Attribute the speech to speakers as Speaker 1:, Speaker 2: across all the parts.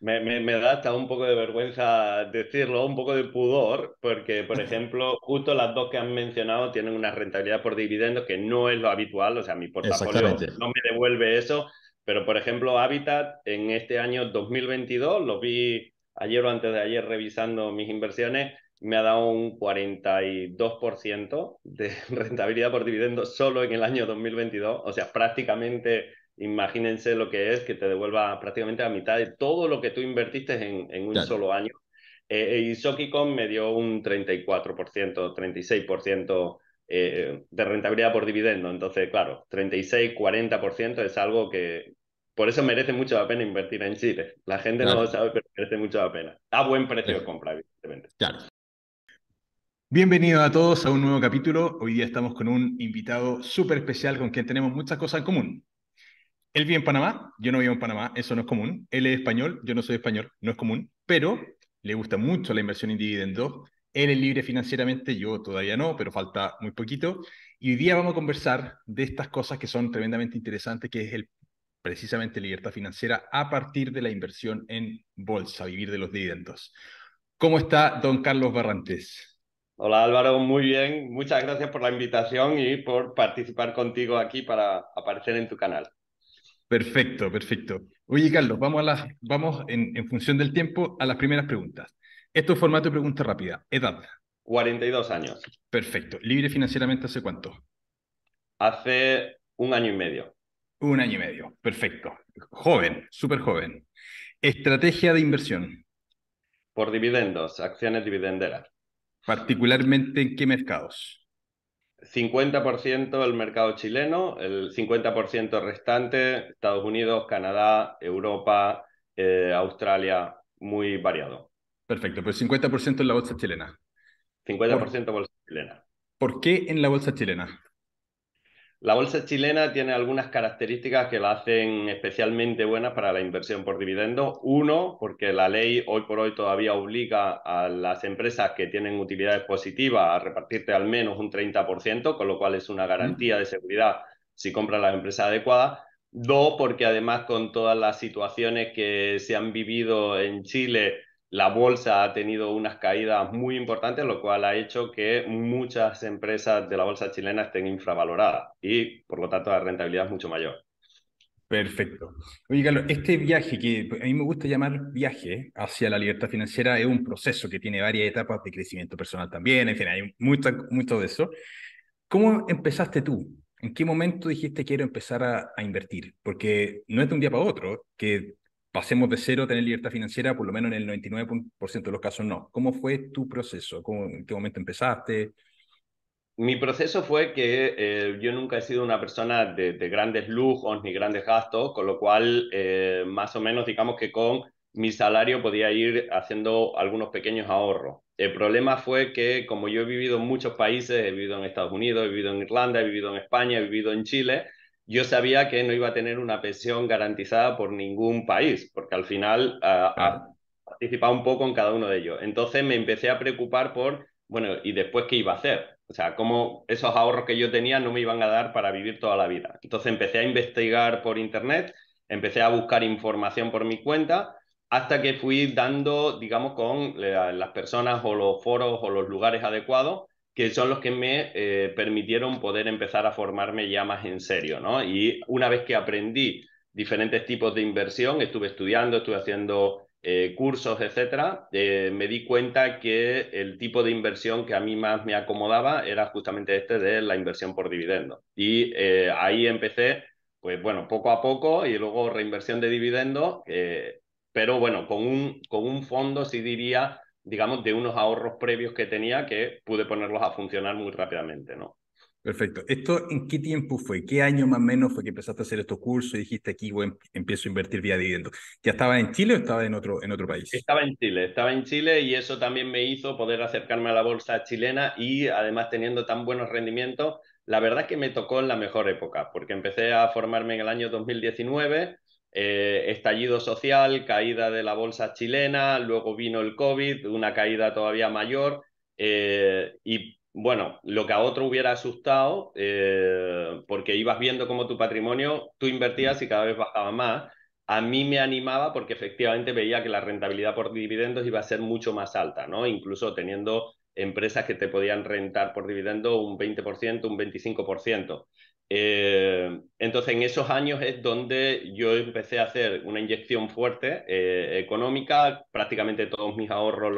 Speaker 1: Me, me, da hasta un poco de vergüenza decirlo, un poco de pudor, porque, por ejemplo, justo las dos que han mencionado tienen una rentabilidad por dividendo que no es lo habitual, o sea, mi portafolio no me devuelve eso, pero, por ejemplo, Habitat en este año 2022, lo vi ayer o antes de ayer revisando mis inversiones, me ha dado un 42% de rentabilidad por dividendo solo en el año 2022, o sea, prácticamente imagínense lo que es que te devuelva prácticamente la mitad de todo lo que tú invertiste en, un solo año. Eh, eh, y Sokicom me dio un 34%, 36% eh, de rentabilidad por dividendo. Entonces, claro, 36, 40% es algo que por eso merece mucho la pena invertir en Chile. La gente no lo sabe, pero merece mucho la pena. A buen precio de compra, evidentemente. Claro.
Speaker 2: Bienvenidos a todos a un nuevo capítulo. Hoy día estamos con un invitado súper especial con quien tenemos muchas cosas en común. Él vive en Panamá, yo no vivo en Panamá, eso no es común. Él es español, yo no soy español, no es común, pero le gusta mucho la inversión en dividendos. Él es libre financieramente, yo todavía no, pero falta muy poquito. Y hoy día vamos a conversar de estas cosas que son tremendamente interesantes, que es el, precisamente libertad financiera a partir de la inversión en bolsa, vivir de los dividendos. ¿Cómo está don Carlos Barrantes?
Speaker 1: Hola Álvaro, muy bien. Muchas gracias por la invitación y por participar contigo aquí para aparecer en tu canal.
Speaker 2: Perfecto, perfecto. Oye, Carlos, vamos, a vamos en, en función del tiempo a las primeras preguntas. Esto es formato de pregunta rápida. Edad.
Speaker 1: 42 años. Perfecto.
Speaker 2: ¿Libre financieramente hace cuánto?
Speaker 1: Hace un año y medio. Un año y medio.
Speaker 2: Perfecto. Joven, súper joven. Estrategia de inversión.
Speaker 1: Por dividendos, acciones dividenderas. Particularmente en qué mercados? 50% el mercado chileno, el 50% restante, Estados Unidos, Canadá, Europa, eh, Australia, muy variado.
Speaker 2: Perfecto, pues 50% en la bolsa chilena. 50% ¿Por, bolsa chilena. ¿Por qué en la bolsa chilena?
Speaker 1: La bolsa chilena tiene algunas características que la hacen especialmente buena para la inversión por dividendo. Uno, porque la ley hoy por hoy todavía obliga a las empresas que tienen utilidades positivas a repartirte al menos un 30%, con lo cual es una mm. garantía de seguridad si compras la empresa adecuada. Dos, porque además con todas las situaciones que se han vivido en Chile la bolsa ha tenido unas caídas muy importantes, lo cual ha hecho que muchas empresas de la bolsa chilena estén infravaloradas y, por lo tanto, la rentabilidad es mucho mayor. Perfecto.
Speaker 2: Oye, Carlos, este viaje que a mí me gusta llamar viaje hacia la libertad financiera es un proceso que tiene varias etapas de crecimiento personal también, en fin, hay mucho, mucho de eso. ¿Cómo empezaste tú? ¿En qué momento dijiste quiero empezar a, a, invertir? Porque no es de un día para otro que pasemos de cero a tener libertad financiera, por lo menos en el 99% de los casos no. ¿Cómo fue tu proceso? ¿Cómo, ¿En qué momento
Speaker 1: empezaste? Mi proceso fue que eh, yo nunca he sido una persona de, grandes lujos ni grandes gastos, con lo cual eh, más o menos digamos que con mi salario podía ir haciendo algunos pequeños ahorros. El problema fue que como yo he vivido en muchos países, he vivido en Estados Unidos, he vivido en Irlanda, he vivido en España, he vivido en Chile, yo sabía que no iba a tener una pensión garantizada por ningún país, porque al final ah, ah, participaba un poco en cada uno de ellos. Entonces me empecé a preocupar por, bueno, ¿y después qué iba a hacer? O sea, cómo esos ahorros que yo tenía no me iban a dar para vivir toda la vida. Entonces empecé a investigar por internet, empecé a buscar información por mi cuenta, hasta que fui dando, digamos, con las personas o los foros o los lugares adecuados que son los que me eh, permitieron poder empezar a formarme ya más en serio, ¿no? Y una vez que aprendí diferentes tipos de inversión, estuve estudiando, estuve haciendo eh, cursos, etcétera, eh, me di cuenta que el tipo de inversión que a mí más me acomodaba era justamente este de la inversión por dividendo. Y ahí empecé, pues bueno, poco a poco y luego reinversión de dividendo, pero bueno, con un, con un fondo sí diría digamos, de unos ahorros previos que tenía que pude ponerlos a funcionar muy rápidamente, ¿no?
Speaker 2: Perfecto. ¿Esto en qué tiempo fue? ¿Qué año más o menos fue que empezaste a hacer estos cursos y dijiste aquí voy, empiezo a invertir vía dividendo? ¿Ya estaba en Chile o estaba en otro, en otro país? Estaba
Speaker 1: en Chile, estaba en Chile y eso también me hizo poder acercarme a la bolsa chilena y además teniendo tan buenos rendimientos, la verdad es que me tocó en la mejor época, porque empecé a formarme en el año 2019 eh, estallido social, caída de la bolsa chilena, luego vino el COVID, una caída todavía mayor eh, y bueno, lo que a otro hubiera asustado, eh, porque ibas viendo cómo tu patrimonio, tú invertías y cada vez bajaba más, a mí me animaba porque efectivamente veía que la rentabilidad por dividendos iba a ser mucho más alta, ¿no? Incluso teniendo empresas que te podían rentar por dividendo un 20%, un 25%. Eh, entonces, en esos años es donde yo empecé a hacer una inyección fuerte eh, económica, prácticamente todos mis ahorros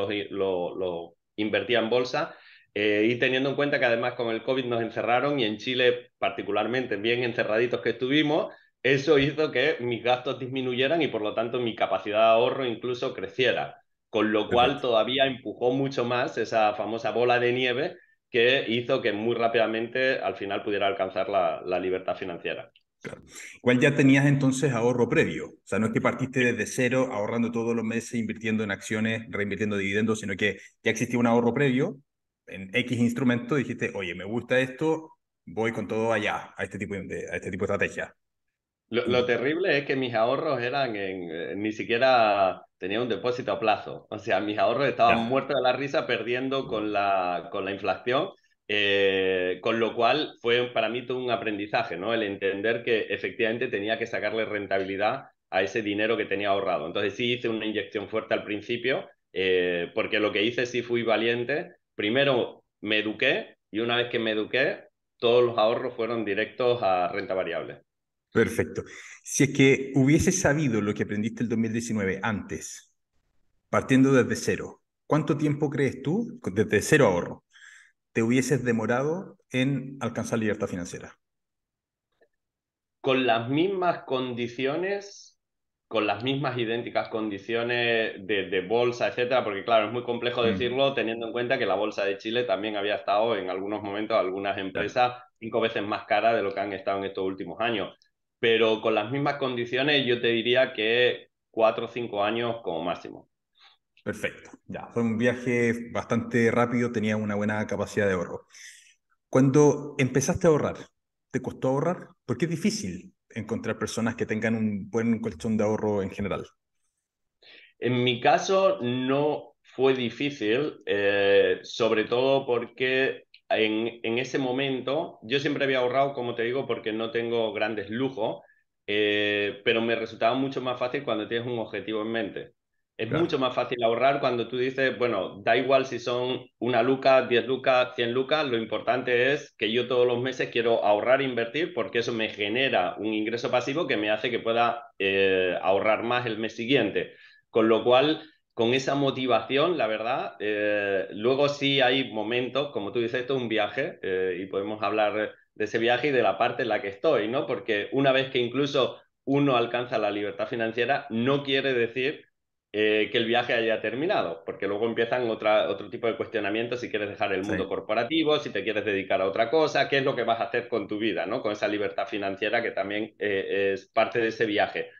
Speaker 1: los, invertía en bolsa. Eh, y teniendo en cuenta que además con el COVID nos encerraron y en Chile particularmente bien encerraditos que estuvimos, eso hizo que mis gastos disminuyeran y por lo tanto mi capacidad de ahorro incluso creciera, con lo cual todavía empujó mucho más esa famosa bola de nieve que hizo que muy rápidamente al final pudiera alcanzar la, libertad financiera.
Speaker 2: ¿Cuál ya tenías entonces ahorro previo? O sea, no es que partiste desde cero ahorrando todos los meses, invirtiendo en acciones, reinvirtiendo dividendos, sino que ya existía un ahorro previo en X instrumento. Dijiste, oye, me gusta esto, voy con todo allá, a este tipo de, a este tipo de
Speaker 1: estrategia. Lo, terrible es que mis ahorros eran eh, ni siquiera tenía un depósito a plazo. O sea, mis ahorros estaban muertos de la risa, perdiendo mm. con la, con la inflación. Eh, con lo cual fue para mí todo un aprendizaje, ¿no? El entender que efectivamente tenía que sacarle rentabilidad a ese dinero que tenía ahorrado. Entonces sí hice una inyección fuerte al principio, eh, porque lo que hice sí fui valiente. Primero me eduqué y una vez que me eduqué, todos los ahorros fueron directos a renta variable.
Speaker 2: Perfecto. Si es que hubieses sabido lo que aprendiste el 2019 antes, partiendo desde cero, ¿cuánto tiempo crees tú, desde cero ahorro, te hubieses demorado en alcanzar libertad financiera?
Speaker 1: Con las mismas condiciones, con las mismas idénticas condiciones de, bolsa, etcétera, porque claro, es muy complejo mm. decirlo teniendo en cuenta que la bolsa de Chile también había estado en algunos momentos, algunas empresas, cinco veces más cara de lo que han estado en estos últimos años pero con las mismas condiciones yo te diría que cuatro o cinco años como máximo.
Speaker 2: Perfecto, ya, fue un viaje bastante rápido, tenía una buena capacidad de ahorro. Cuando empezaste a ahorrar, ¿te costó ahorrar? Porque es difícil encontrar personas que tengan un buen colchón de ahorro en general.
Speaker 1: En mi caso no fue difícil, eh, sobre todo porque en, ese momento, yo siempre había ahorrado, como te digo, porque no tengo grandes lujos, eh, pero me resultaba mucho más fácil cuando tienes un objetivo en mente. Es mucho más fácil ahorrar cuando tú dices, bueno, da igual si son una luca, diez lucas, cien lucas, lo importante es que yo todos los meses quiero ahorrar e invertir porque eso me genera un ingreso pasivo que me hace que pueda eh, ahorrar más el mes siguiente. Con lo cual, con esa motivación, la verdad. Eh, luego sí hay momentos, como tú dices, esto un viaje eh, y podemos hablar de ese viaje y de la parte en la que estoy, ¿no? Porque una vez que incluso uno alcanza la libertad financiera, no quiere decir eh, que el viaje haya terminado, porque luego empiezan otra, otro tipo de cuestionamientos si quieres dejar el mundo corporativo, si te quieres dedicar a otra cosa, qué es lo que vas a hacer con tu vida, ¿no? Con esa libertad financiera que también es parte de ese viaje.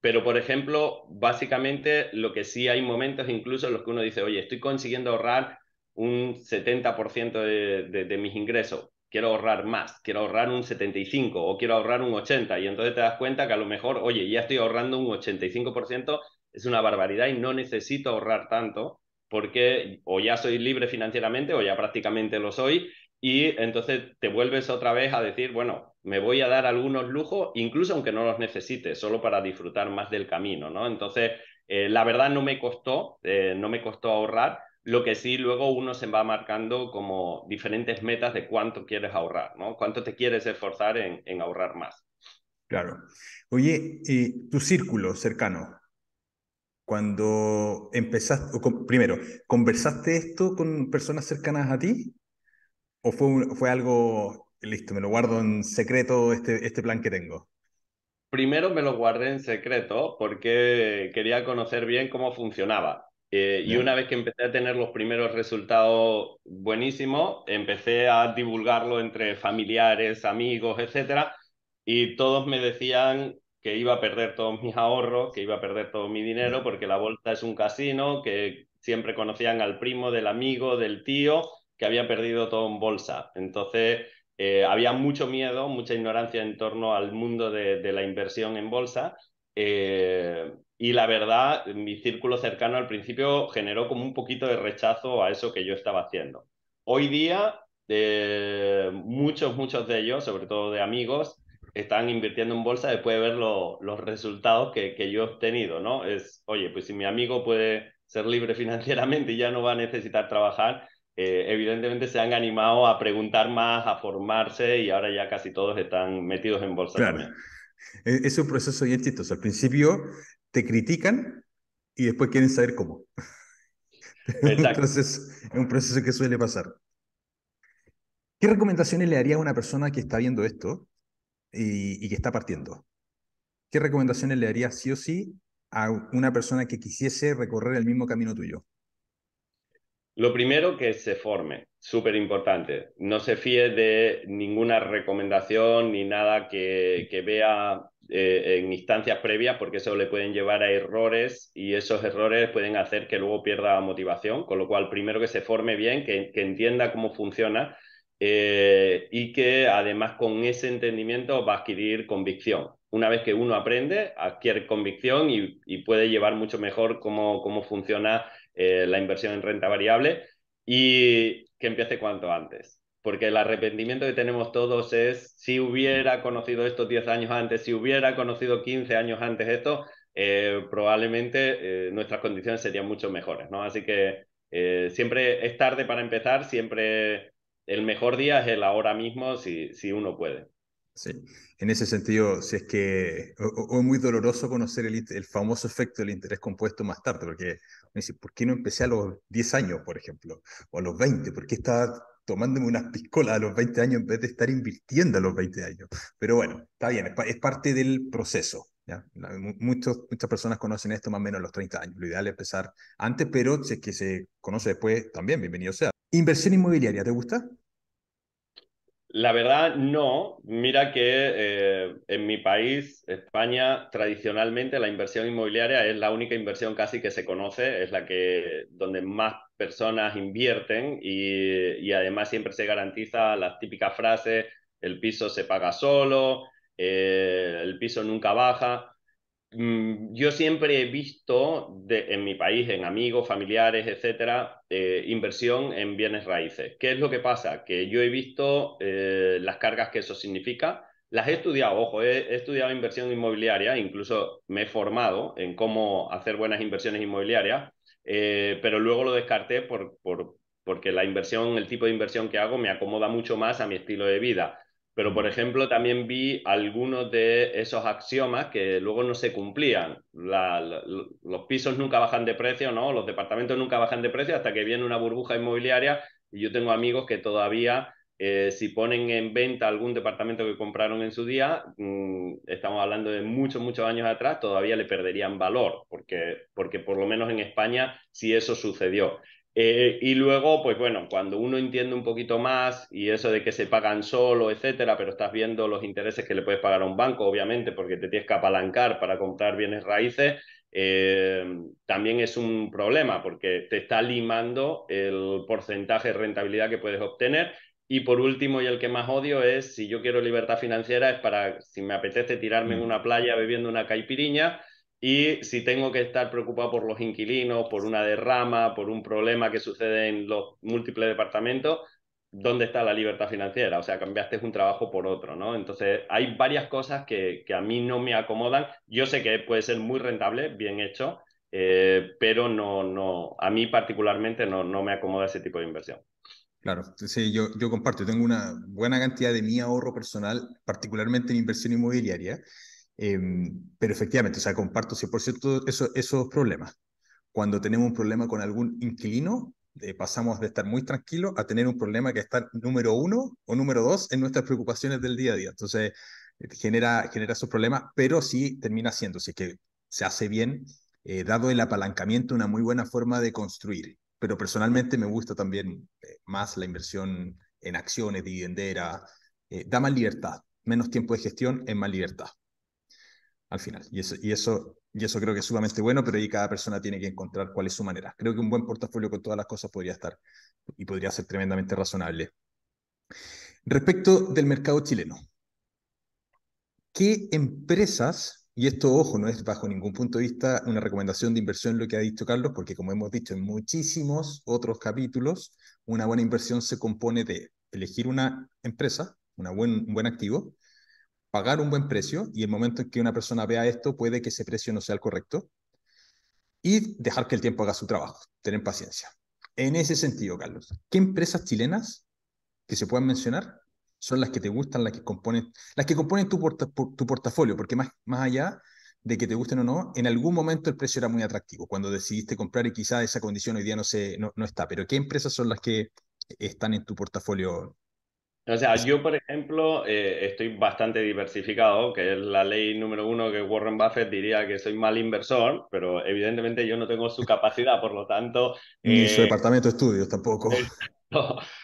Speaker 1: Pero, por ejemplo, básicamente lo que sí hay momentos incluso en los que uno dice, oye, estoy consiguiendo ahorrar un 70% de, de, mis ingresos, quiero ahorrar más, quiero ahorrar un 75% o quiero ahorrar un 80%. Y entonces te das cuenta que a lo mejor, oye, ya estoy ahorrando un 85%, es una barbaridad y no necesito ahorrar tanto porque o ya soy libre financieramente o ya prácticamente lo soy. Y entonces te vuelves otra vez a decir, bueno, me voy a dar algunos lujos, incluso aunque no los necesite, solo para disfrutar más del camino, ¿no? Entonces, eh, la verdad no me costó, eh, no me costó ahorrar, lo que sí luego uno se va marcando como diferentes metas de cuánto quieres ahorrar, ¿no? Cuánto te quieres esforzar en, ahorrar más.
Speaker 2: Claro. Oye, ¿y eh, tu círculo cercano? Cuando empezaste, primero, ¿conversaste esto con personas cercanas a ti? ¿O fue, fue algo listo, me lo guardo en secreto este, este plan que tengo.
Speaker 1: Primero me lo guardé en secreto porque quería conocer bien cómo funcionaba. Eh, y una vez que empecé a tener los primeros resultados buenísimos, empecé a divulgarlo entre familiares, amigos, etcétera, y todos me decían que iba a perder todos mis ahorros, que iba a perder todo mi dinero, porque la bolsa es un casino, que siempre conocían al primo, del amigo, del tío, que había perdido todo en bolsa. Entonces, eh, había mucho miedo, mucha ignorancia en torno al mundo de, la inversión en bolsa. Eh, y la verdad, mi círculo cercano al principio generó como un poquito de rechazo a eso que yo estaba haciendo. Hoy día, eh, muchos, muchos de ellos, sobre todo de amigos, están invirtiendo en bolsa después de ver los resultados que, que, yo he obtenido, ¿no? Es, oye, pues si mi amigo puede ser libre financieramente y ya no va a necesitar trabajar, eh, evidentemente se han animado a preguntar más, a formarse y ahora ya casi todos están metidos en bolsa. Claro.
Speaker 2: E-, es un proceso bien chistoso. Al principio te critican y después quieren saber cómo. Entonces, es un proceso que suele pasar. ¿Qué recomendaciones le daría a una persona que está viendo esto y, y que está partiendo? ¿Qué recomendaciones le darías sí o sí a una persona que quisiese recorrer el mismo camino tuyo?
Speaker 1: Lo primero que se forme, súper importante. No se fíe de ninguna recomendación ni nada que, vea eh, en instancias previas porque eso le pueden llevar a errores y esos errores pueden hacer que luego pierda motivación, con lo cual primero que se forme bien, que, entienda cómo funciona eh, y que además con ese entendimiento va a adquirir convicción. Una vez que uno aprende, adquiere convicción y, puede llevar mucho mejor cómo, cómo funciona eh, la inversión en renta variable y que empiece cuanto antes. Porque el arrepentimiento que tenemos todos es si hubiera conocido esto 10 años antes, si hubiera conocido 15 años antes esto, eh, probablemente eh, nuestras condiciones serían mucho mejores, ¿no? Así que siempre es tarde para empezar, siempre el mejor día es el ahora mismo si, si uno puede.
Speaker 2: Sí, en ese sentido, si es que o, es muy doloroso conocer el, el, famoso efecto del interés compuesto más tarde, porque me dice, ¿por qué no empecé a los 10 años, por ejemplo? O a los 20, ¿por qué estaba tomándome unas piscolas a los 20 años en vez de estar invirtiendo a los 20 años? Pero bueno, está bien, es parte del proceso. ¿ya? muchas personas conocen esto más o menos a los 30 años. Lo ideal es empezar antes, pero si es que se conoce después, también bienvenido sea. Inversión inmobiliaria, ¿te gusta?
Speaker 1: La verdad, no. Mira que eh, en mi país, España, tradicionalmente la inversión inmobiliaria es la única inversión casi que se conoce, es la que donde más personas invierten y, además siempre se garantiza las típicas frases, el piso se paga solo, eh, el piso nunca baja. Mm, yo siempre he visto en mi país, en amigos, familiares, etcétera, eh, inversión en bienes raíces. ¿Qué es lo que pasa? Que yo he visto eh, las cargas que eso significa. Las he estudiado, ojo, he, estudiado inversión inmobiliaria, incluso me he formado en cómo hacer buenas inversiones inmobiliarias, eh, pero luego lo descarté porque la inversión, el tipo de inversión que hago me acomoda mucho más a mi estilo de vida. Pero, por ejemplo, también vi algunos de esos axiomas que luego no se cumplían. los pisos nunca bajan de precio, ¿no? Los departamentos nunca bajan de precio hasta que viene una burbuja inmobiliaria. Y yo tengo amigos que todavía, eh, si ponen en venta algún departamento que compraron en su día, mm, estamos hablando de muchos, muchos años atrás, todavía le perderían valor, porque, porque por lo menos en España si eso sucedió. Eh, y luego, pues bueno, cuando uno entiende un poquito más y eso de que se pagan solo, etcétera, pero estás viendo los intereses que le puedes pagar a un banco, obviamente, porque te tienes que apalancar para comprar bienes raíces, eh, también es un problema porque te está limando el porcentaje de rentabilidad que puedes obtener. Y por último, y el que más odio es, si yo quiero libertad financiera, es para, si me apetece tirarme en mm. una playa bebiendo una caipiriña, y si tengo que estar preocupado por los inquilinos, por una derrama, por un problema que sucede en los múltiples departamentos, ¿dónde está la libertad financiera? O sea, cambiaste un trabajo por otro, ¿no? Entonces, hay varias cosas que, que a mí no me acomodan. Yo sé que puede ser muy rentable, bien hecho, eh, pero no, no, a mí particularmente no, no me acomoda ese tipo de inversión.
Speaker 2: Claro, sí, yo, yo comparto, tengo una buena cantidad de mi ahorro personal, particularmente en inversión inmobiliaria, Em, pero efectivamente, o sea, comparto 100% eso, esos problemas. Cuando tenemos un problema con algún inquilino, eh, pasamos de estar muy tranquilos a tener un problema que está número uno o número dos en nuestras preocupaciones del día a día. Entonces, eh, genera, genera esos problemas, pero sí termina siendo, si es que se hace bien, eh, dado el apalancamiento, una muy buena forma de construir. Pero personalmente me gusta también más la inversión en acciones, dividendera, da más libertad, menos tiempo de gestión es más libertad al final. Y eso, y eso, creo que es sumamente bueno, pero ahí cada persona tiene que encontrar cuál es su manera. Creo que un buen portafolio con todas las cosas podría estar y podría ser tremendamente razonable. Respecto del mercado chileno, ¿qué empresas, y esto, ojo, no es bajo ningún punto de vista una recomendación de inversión lo que ha dicho Carlos, porque como hemos dicho en muchísimos otros capítulos, una buena inversión se compone de elegir una empresa, una buen, un buen activo, pagar un buen precio y el momento en que una persona vea esto puede que ese precio no sea el correcto y dejar que el tiempo haga su trabajo, tener paciencia. En ese sentido, Carlos, ¿qué empresas chilenas que se puedan mencionar son las que te gustan, las que componen, las que componen tu, tu portafolio? Porque más, más allá de que te gusten o no, en algún momento el precio era muy atractivo cuando decidiste comprar y quizá esa condición hoy día no, se, no está, pero ¿qué empresas son las que están en tu portafolio
Speaker 1: o sea, yo, por ejemplo, eh, estoy bastante diversificado, que es la ley número uno que Warren Buffett diría que soy mal inversor, pero evidentemente yo no tengo su capacidad, por lo tanto... Ni su eh,
Speaker 2: departamento de estudios tampoco.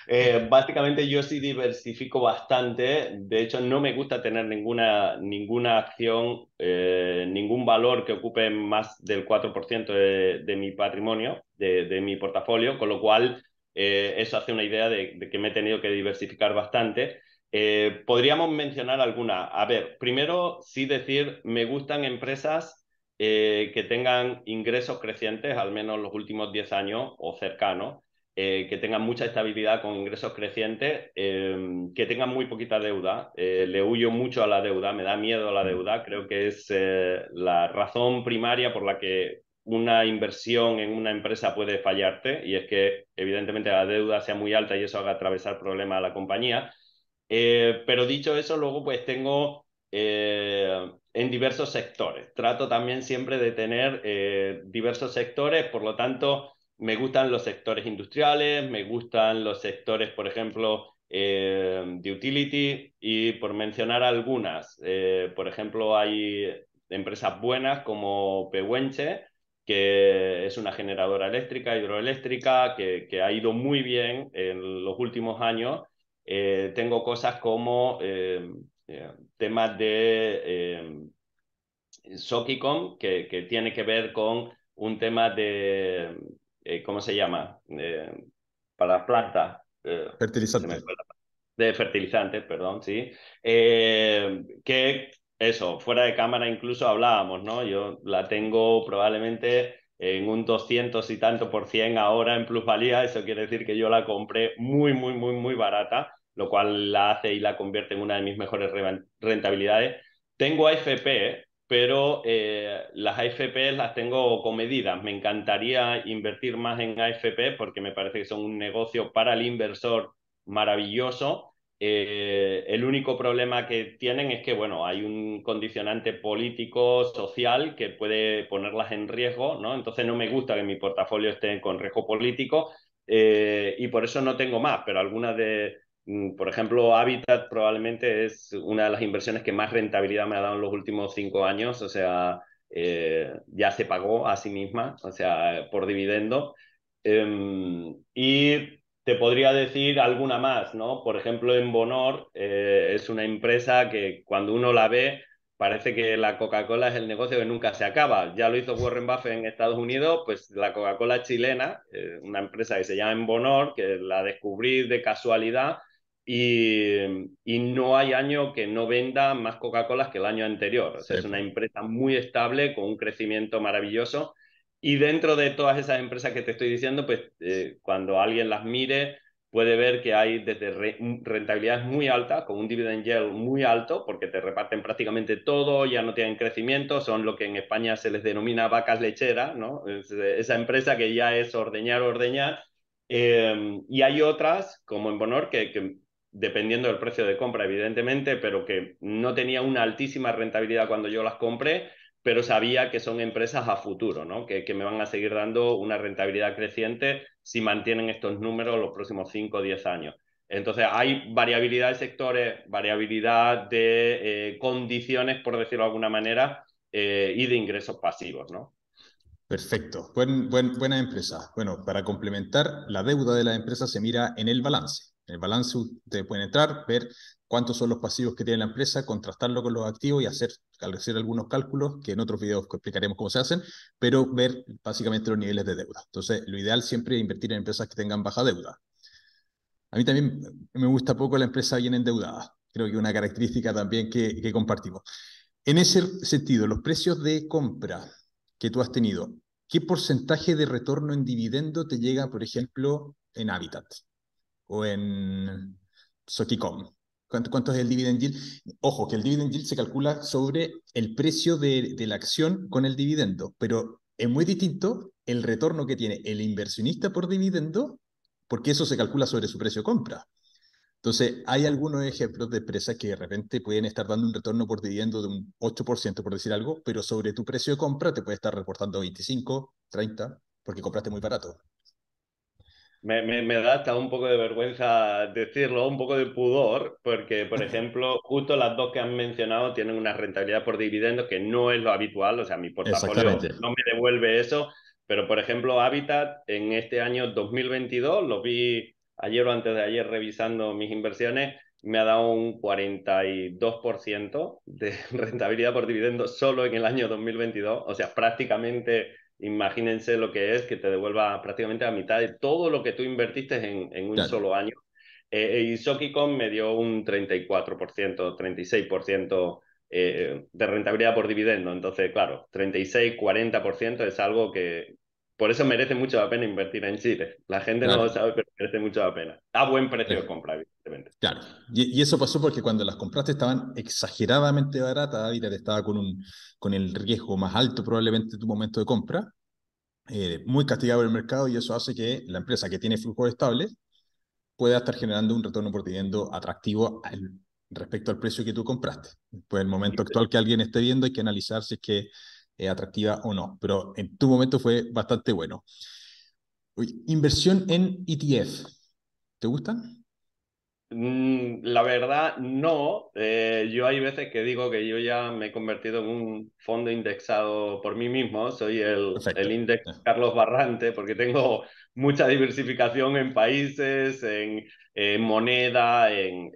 Speaker 1: Eh, básicamente yo sí diversifico bastante, de hecho no me gusta tener ninguna, ninguna acción, ningún valor que ocupe más del 4% de, mi patrimonio, de, de mi portafolio, con lo cual eh, eso hace una idea de, que me he tenido que diversificar bastante. Eh, podríamos mencionar alguna. A ver, primero sí decir, me gustan empresas eh, que tengan ingresos crecientes, al menos los últimos 10 años o cercanos, que tengan mucha estabilidad con ingresos crecientes, em, que tengan muy poquita deuda. le huyo mucho a la deuda, me da miedo a la mm. deuda. Creo que es la razón primaria por la que una inversión en una empresa puede fallarte y es que evidentemente la deuda sea muy alta y eso haga atravesar problemas a la compañía. Eh, pero dicho eso, luego pues tengo eh, en diversos sectores. Trato también siempre de tener eh, diversos sectores, por lo tanto me gustan los sectores industriales, me gustan los sectores, por ejemplo, de utility y por mencionar algunas, por ejemplo, hay empresas buenas como Pehuenche, que es una generadora eléctrica, hidroeléctrica, que, ha ido muy bien en los últimos años. Eh, tengo cosas como eh, eh, temas de eh, Sokicom, que, que, tiene que ver con un tema de, ¿cómo se llama? para las plantas. fertilizantes. De fertilizantes, perdón, sí. que eso, fuera de cámara incluso hablábamos, ¿no? Yo la tengo probablemente en un 200 y tanto por cien ahora en plusvalía, eso quiere decir que yo la compré muy, muy, muy, muy barata, lo cual la hace y la convierte en una de mis mejores rentabilidades. Tengo AFP, pero eh, las AFP las tengo comedidas. Me encantaría invertir más en AFP porque me parece que son un negocio para el inversor maravilloso, eh, el único problema que tienen es que, bueno, hay un condicionante político, social, que puede ponerlas en riesgo, ¿no? Entonces no me gusta que mi portafolio esté con riesgo político eh, y por eso no tengo más, pero algunas de, mm, por ejemplo, Habitat probablemente es una de las inversiones que más rentabilidad me ha dado en los últimos cinco años, o sea, eh, ya se pagó a sí misma, o sea, por dividendo. Em, y te podría decir alguna más, ¿no? Por ejemplo, en Bonor eh, es una empresa que cuando uno la ve parece que la Coca-Cola es el negocio que nunca se acaba. Ya lo hizo Warren Buffett en Estados Unidos, pues la Coca-Cola chilena, eh, una empresa que se llama En Bonor, que la descubrí de casualidad y, no hay año que no venda más Coca-Colas que el año anterior. O sea, Es una empresa muy estable, con un crecimiento maravilloso y dentro de todas esas empresas que te estoy diciendo, pues eh, cuando alguien las mire, puede ver que hay desde muy alta, con un dividend yield muy alto, porque te reparten prácticamente todo, ya no tienen crecimiento, son lo que en España se les denomina vacas lecheras, ¿no? esa empresa que ya es ordeñar, ordeñar. Em, y hay otras, como en Bonor, que, que dependiendo del precio de compra, evidentemente, pero que no tenía una altísima rentabilidad cuando yo las compré, pero sabía que son empresas a futuro, ¿no? que, me van a seguir dando una rentabilidad creciente si mantienen estos números los próximos 5 o 10 años. Entonces, hay variabilidad de sectores, variabilidad de eh, condiciones, por decirlo de alguna manera, eh, y de ingresos pasivos. ¿no?
Speaker 2: Perfecto, buena empresa. Bueno, para complementar, la deuda de la empresa se mira en el balance. En el balance ustedes pueden entrar, ver cuántos son los pasivos que tiene la empresa, contrastarlo con los activos y hacer, hacer algunos cálculos que en otros videos explicaremos cómo se hacen, pero ver básicamente los niveles de deuda. Entonces, lo ideal siempre es invertir en empresas que tengan baja deuda. A mí también me gusta poco la empresa bien endeudada. Creo que es una característica también que, que compartimos. En ese sentido, los precios de compra que tú has tenido, ¿qué porcentaje de retorno en dividendo te llega, por ejemplo, en Habitat o en Soticom? ¿Cuánto, es el dividend yield? Ojo, que el dividend yield se calcula sobre el precio de, de, la acción con el dividendo, pero es muy distinto el retorno que tiene el inversionista por dividendo, porque eso se calcula sobre su precio de compra. Entonces, hay algunos ejemplos de empresas que de repente pueden estar dando un retorno por dividendo de un 8%, por decir algo, pero sobre tu precio de compra te puede estar reportando 25, 30, porque compraste muy barato.
Speaker 1: Me, me, da hasta un poco de vergüenza decirlo, un poco de pudor, porque, por ejemplo, justo las dos que han mencionado tienen una rentabilidad por dividendos que no es lo habitual, o sea, mi portafolio no me devuelve eso, pero, por ejemplo, Habitat en este año 2022, lo vi ayer o antes de ayer revisando mis inversiones, me ha dado un 42% de rentabilidad por dividendo solo en el año 2022, o sea, prácticamente imagínense lo que es que te devuelva prácticamente la mitad de todo lo que tú invertiste en, un solo año. Eh, eh, y me dio un 34%, 36% eh, de rentabilidad por dividendo. Entonces, claro, 36, 40% es algo que por eso merece mucho la pena invertir en Chile. La gente no lo sabe, pero merece mucho la pena. A buen precio de compra, evidentemente. Claro.
Speaker 2: Y, eso pasó porque cuando las compraste estaban exageradamente baratas. te estaba con, un, con el riesgo más alto probablemente en tu momento de compra. Eh, muy castigado el mercado y eso hace que la empresa que tiene flujos estable pueda estar generando un retorno por dividendo atractivo respecto al precio que tú compraste. Pues el momento actual que alguien esté viendo hay que analizar si es que eh, atractiva o no, pero en tu momento fue bastante bueno. Inversión en ETF, ¿te gustan?
Speaker 1: Mm, la verdad, no. Eh, yo hay veces que digo que yo ya me he convertido en un fondo indexado por mí mismo. Soy el, el index Carlos Barrante porque tengo mucha diversificación en países, en, moneda, en,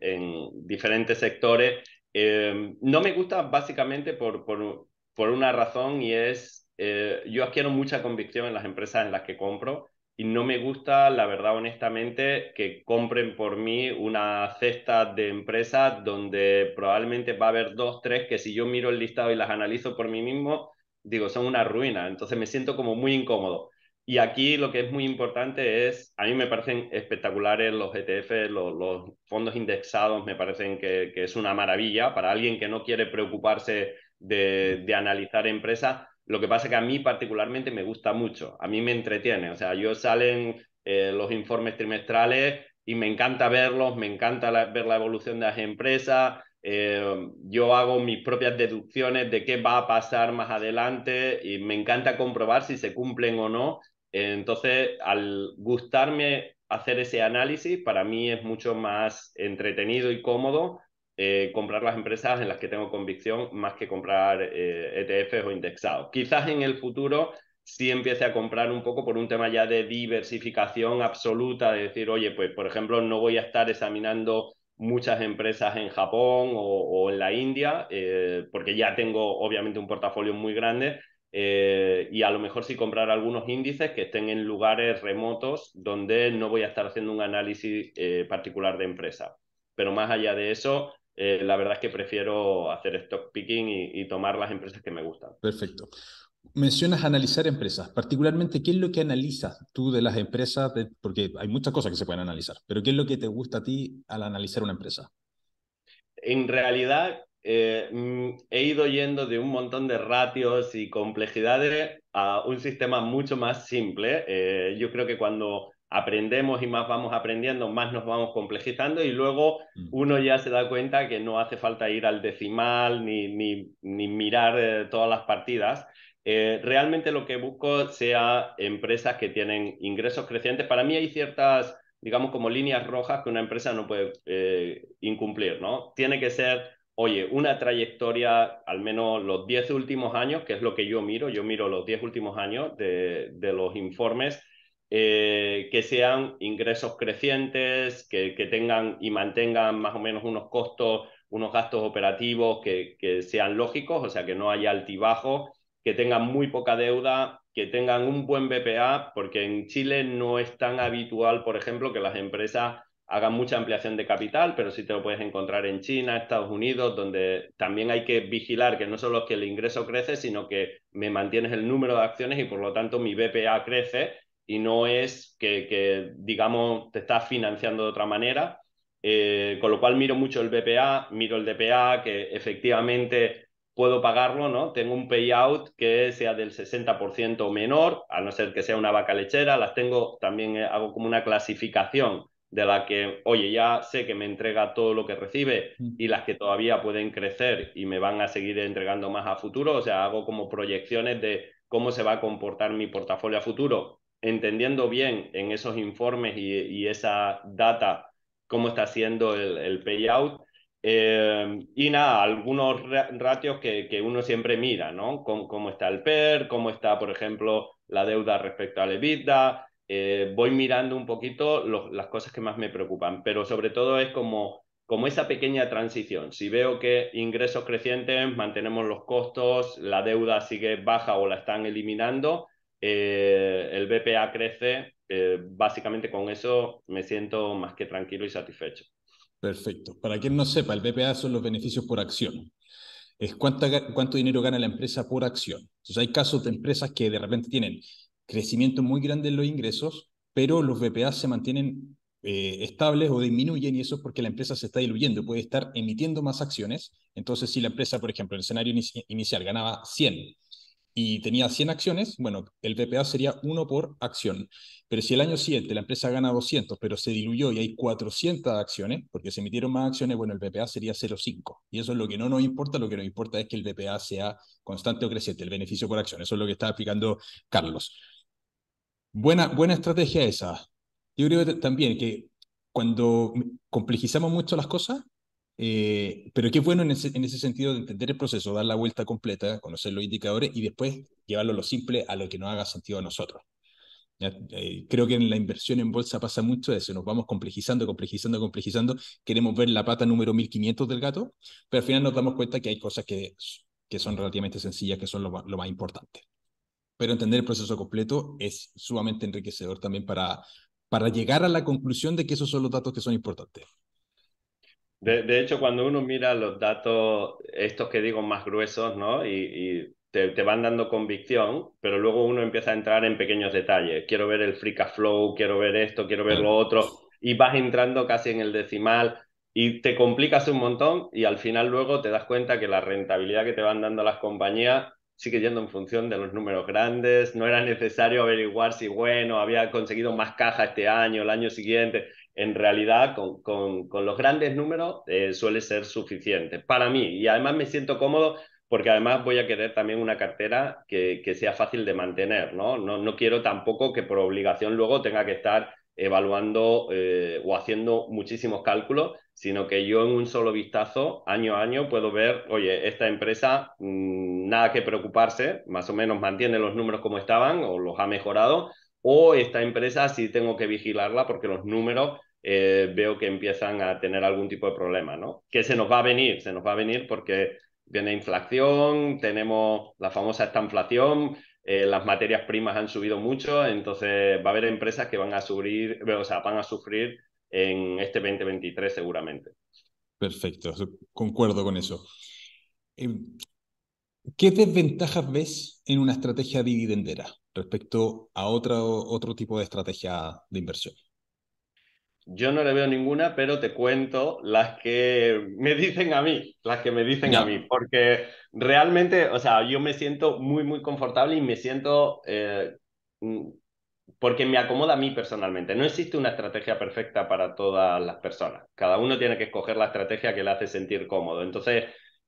Speaker 1: diferentes sectores. Eh, no me gusta básicamente por, por por una razón y es, eh, yo adquiero mucha convicción en las empresas en las que compro y no me gusta, la verdad, honestamente, que compren por mí una cesta de empresas donde probablemente va a haber dos, tres que si yo miro el listado y las analizo por mí mismo, digo, son una ruina. Entonces me siento como muy incómodo. Y aquí lo que es muy importante es, a mí me parecen espectaculares los ETF, los, fondos indexados, me parecen que, que es una maravilla para alguien que no quiere preocuparse de, analizar empresas. Lo que pasa es que a mí particularmente me gusta mucho, a mí me entretiene, o sea, yo salen eh, los informes trimestrales y me encanta verlos, me encanta ver la evolución de las empresas, eh, yo hago mis propias deducciones de qué va a pasar más adelante y me encanta comprobar si se cumplen o no. entonces, al gustarme hacer ese análisis, para mí es mucho más entretenido y cómodo eh, comprar las empresas en las que tengo convicción más que comprar ETFs eh, e o indexados. Quizás en el futuro sí empiece a comprar un poco por un tema ya de diversificación absoluta, de decir, oye, pues por ejemplo, no voy a estar examinando muchas empresas en Japón o, en la India, eh, porque ya tengo obviamente un portafolio muy grande, y a lo mejor sí comprar algunos índices que estén en lugares remotos donde no voy a estar haciendo un análisis particular de empresa. Pero más allá de eso, eh, la verdad es que prefiero hacer stock picking y, tomar las empresas que me gustan. Perfecto.
Speaker 2: Mencionas analizar empresas, particularmente, ¿qué es lo que analizas tú de las empresas? porque hay muchas cosas que se pueden analizar, pero ¿qué es lo que te gusta a ti al analizar una empresa?
Speaker 1: En realidad, eh, mm, he ido yendo de un montón de ratios y complejidades a un sistema mucho más simple. Eh, yo creo que cuando aprendemos y más vamos aprendiendo, más nos vamos complejizando y luego mm. uno ya se da cuenta que no hace falta ir al decimal ni, ni, mirar eh, todas las partidas. Eh, realmente lo que busco sea empresas que tienen ingresos crecientes. Para mí hay ciertas, digamos, como líneas rojas que una empresa no puede eh, incumplir, ¿no? Tiene que ser, oye, una trayectoria, al menos los 10 últimos años, que es lo que yo miro, yo miro los 10 últimos años de, de los informes eh, que sean ingresos crecientes, que, tengan y mantengan más o menos unos costos, unos gastos operativos que, sean lógicos, o sea, que no haya altibajos, que tengan muy poca deuda, que tengan un buen BPA, porque en Chile no es tan habitual, por ejemplo, que las empresas hagan mucha ampliación de capital, pero sí te lo puedes encontrar en China, Estados Unidos, donde también hay que vigilar que no solo que el ingreso crece, sino que me mantienes el número de acciones y por lo tanto mi BPA crece y no es que, que digamos, te estás financiando de otra manera. Eh, con lo cual miro mucho el BPA, miro el DPA, que efectivamente puedo pagarlo, ¿no? Tengo un payout que sea del 60% o menor, a no ser que sea una vaca lechera, las tengo, también eh, hago como una clasificación de la que, oye, ya sé que me entrega todo lo que recibe mm. y las que todavía pueden crecer y me van a seguir entregando más a futuro, o sea, hago como proyecciones de cómo se va a comportar mi portafolio a futuro entendiendo bien en esos informes y, esa data cómo está siendo el, payout. Eh, y nada, algunos ratios que, uno siempre mira, ¿no? Cómo, está el PER, cómo está, por ejemplo, la deuda respecto a la EBITDA. Eh, voy mirando un poquito las cosas que más me preocupan, pero sobre todo es como, como esa pequeña transición. Si veo que ingresos crecientes, mantenemos los costos, la deuda sigue baja o la están eliminando, eh, el BPA crece, eh, básicamente con eso me siento más que tranquilo y satisfecho.
Speaker 2: Perfecto. Para quien no sepa, el BPA son los beneficios por acción. Es cuánto dinero gana la empresa por acción. Entonces hay casos de empresas que de repente tienen crecimiento muy grande en los ingresos, pero los BPA se mantienen eh, estables o disminuyen y eso es porque la empresa se está diluyendo, puede estar emitiendo más acciones. Entonces si la empresa, por ejemplo, en el escenario inicial ganaba 100 y tenía 100 acciones, bueno, el BPA sería 1 por acción. Pero si el año siguiente la empresa gana 200, pero se diluyó y hay 400 acciones, porque se emitieron más acciones, bueno, el BPA sería 0,5. Y eso es lo que no nos importa, lo que nos importa es que el BPA sea constante o creciente, el beneficio por acción. Eso es lo que está explicando Carlos. Buena, buena estrategia esa. Yo creo también que cuando complejizamos mucho las cosas, eh, pero qué bueno en ese, sentido de entender el proceso, dar la vuelta completa, conocer los indicadores y después llevarlo a lo simple, a lo que nos haga sentido a nosotros. Eh, creo que en la inversión en bolsa pasa mucho eso, nos vamos complejizando, complejizando, complejizando, queremos ver la pata número 1500 del gato, pero al final nos damos cuenta que hay cosas que, que son relativamente sencillas, que son lo, más importante. Pero entender el proceso completo es sumamente enriquecedor también para, para llegar a la conclusión de que esos son los datos que son importantes.
Speaker 1: De, hecho, cuando uno mira los datos, estos que digo más gruesos, ¿no? Y, te, te, van dando convicción, pero luego uno empieza a entrar en pequeños detalles. Quiero ver el free cash flow, quiero ver esto, quiero ver lo otro, y vas entrando casi en el decimal y te complicas un montón y al final luego te das cuenta que la rentabilidad que te van dando las compañías sigue yendo en función de los números grandes, no era necesario averiguar si, bueno, había conseguido más caja este año, el año siguiente en realidad con, los grandes números eh, suele ser suficiente para mí. Y además me siento cómodo porque además voy a querer también una cartera que, sea fácil de mantener, ¿no? ¿no? quiero tampoco que por obligación luego tenga que estar evaluando eh, o haciendo muchísimos cálculos, sino que yo en un solo vistazo, año a año, puedo ver, oye, esta empresa, mm, nada que preocuparse, más o menos mantiene los números como estaban o los ha mejorado, o esta empresa sí tengo que vigilarla porque los números eh, veo que empiezan a tener algún tipo de problema, ¿no? Que se nos va a venir, se nos va a venir porque viene inflación, tenemos la famosa estanflación, eh, las materias primas han subido mucho, entonces va a haber empresas que van a subir, eh, o sea, van a sufrir en este 2023 seguramente.
Speaker 2: Perfecto, concuerdo con eso. Em, ¿Qué desventajas ves en una estrategia dividendera respecto a otro tipo de estrategia de inversión?
Speaker 1: Yo no le veo ninguna, pero te cuento las que me dicen a mí, las que me dicen a mí, porque realmente, o sea, yo me siento muy, muy confortable y me siento eh, mm, porque me acomoda a mí personalmente. No existe una estrategia perfecta para todas las personas. Cada uno tiene que escoger la estrategia que le hace sentir cómodo. Entonces,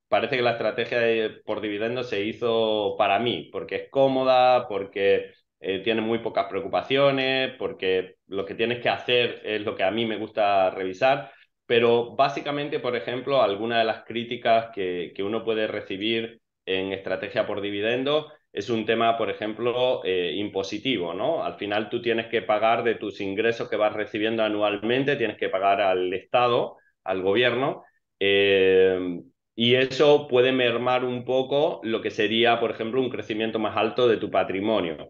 Speaker 1: parece que la estrategia por dividendo se hizo para mí, porque es cómoda, porque eh, tiene muy pocas preocupaciones, porque lo que tienes que hacer es lo que a mí me gusta revisar, pero básicamente, por ejemplo, alguna de las críticas que, que uno puede recibir en estrategia por dividendo es un tema, por ejemplo, eh, impositivo, ¿no? Al final tú tienes que pagar de tus ingresos que vas recibiendo anualmente, tienes que pagar al Estado, al gobierno, eh, y eso puede mermar un poco lo que sería, por ejemplo, un crecimiento más alto de tu patrimonio.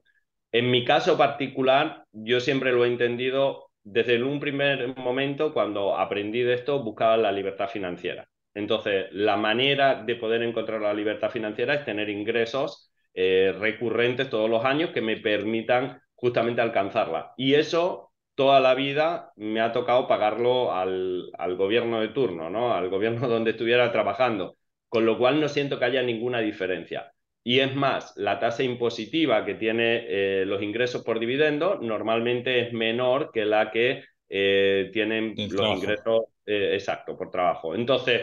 Speaker 1: En mi caso particular, yo siempre lo he entendido desde un primer momento, cuando aprendí de esto, buscaba la libertad financiera. Entonces, la manera de poder encontrar la libertad financiera es tener ingresos eh, recurrentes todos los años que me permitan justamente alcanzarla. Y eso toda la vida me ha tocado pagarlo al, gobierno de turno, Al gobierno donde estuviera trabajando. Con lo cual no siento que haya ninguna diferencia. Y es más, la tasa impositiva que tiene eh, los ingresos por dividendo normalmente es menor que la que eh, tienen los ingresos exactos eh, exacto por trabajo. Entonces,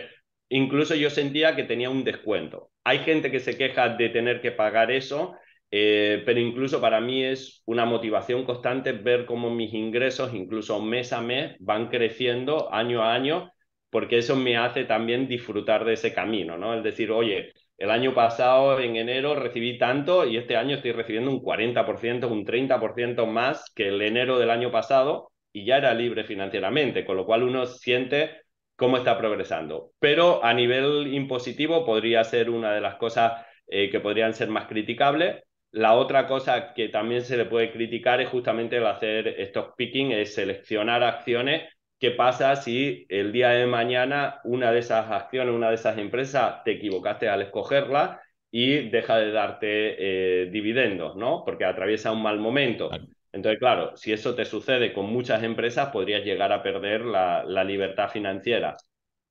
Speaker 1: incluso yo sentía que tenía un descuento. Hay gente que se queja de tener que pagar eso, pero incluso para mí es una motivación constante ver cómo mis ingresos, incluso mes a mes, van creciendo año a año, porque eso me hace también disfrutar de ese camino, ¿no? es decir, oye, el año pasado, en enero, recibí tanto y este año estoy recibiendo un 40%, un 30% más que el enero del año pasado y ya era libre financieramente, con lo cual uno siente cómo está progresando. Pero a nivel impositivo podría ser una de las cosas eh, que podrían ser más criticables. La otra cosa que también se le puede criticar es justamente el hacer estos picking, es seleccionar acciones ¿Qué pasa si el día de mañana una de esas acciones, una de esas empresas, te equivocaste al escogerla y deja de darte eh, dividendos, ¿no? Porque atraviesa un mal momento. Entonces, claro, si eso te sucede con muchas empresas, podrías llegar a perder la, libertad financiera.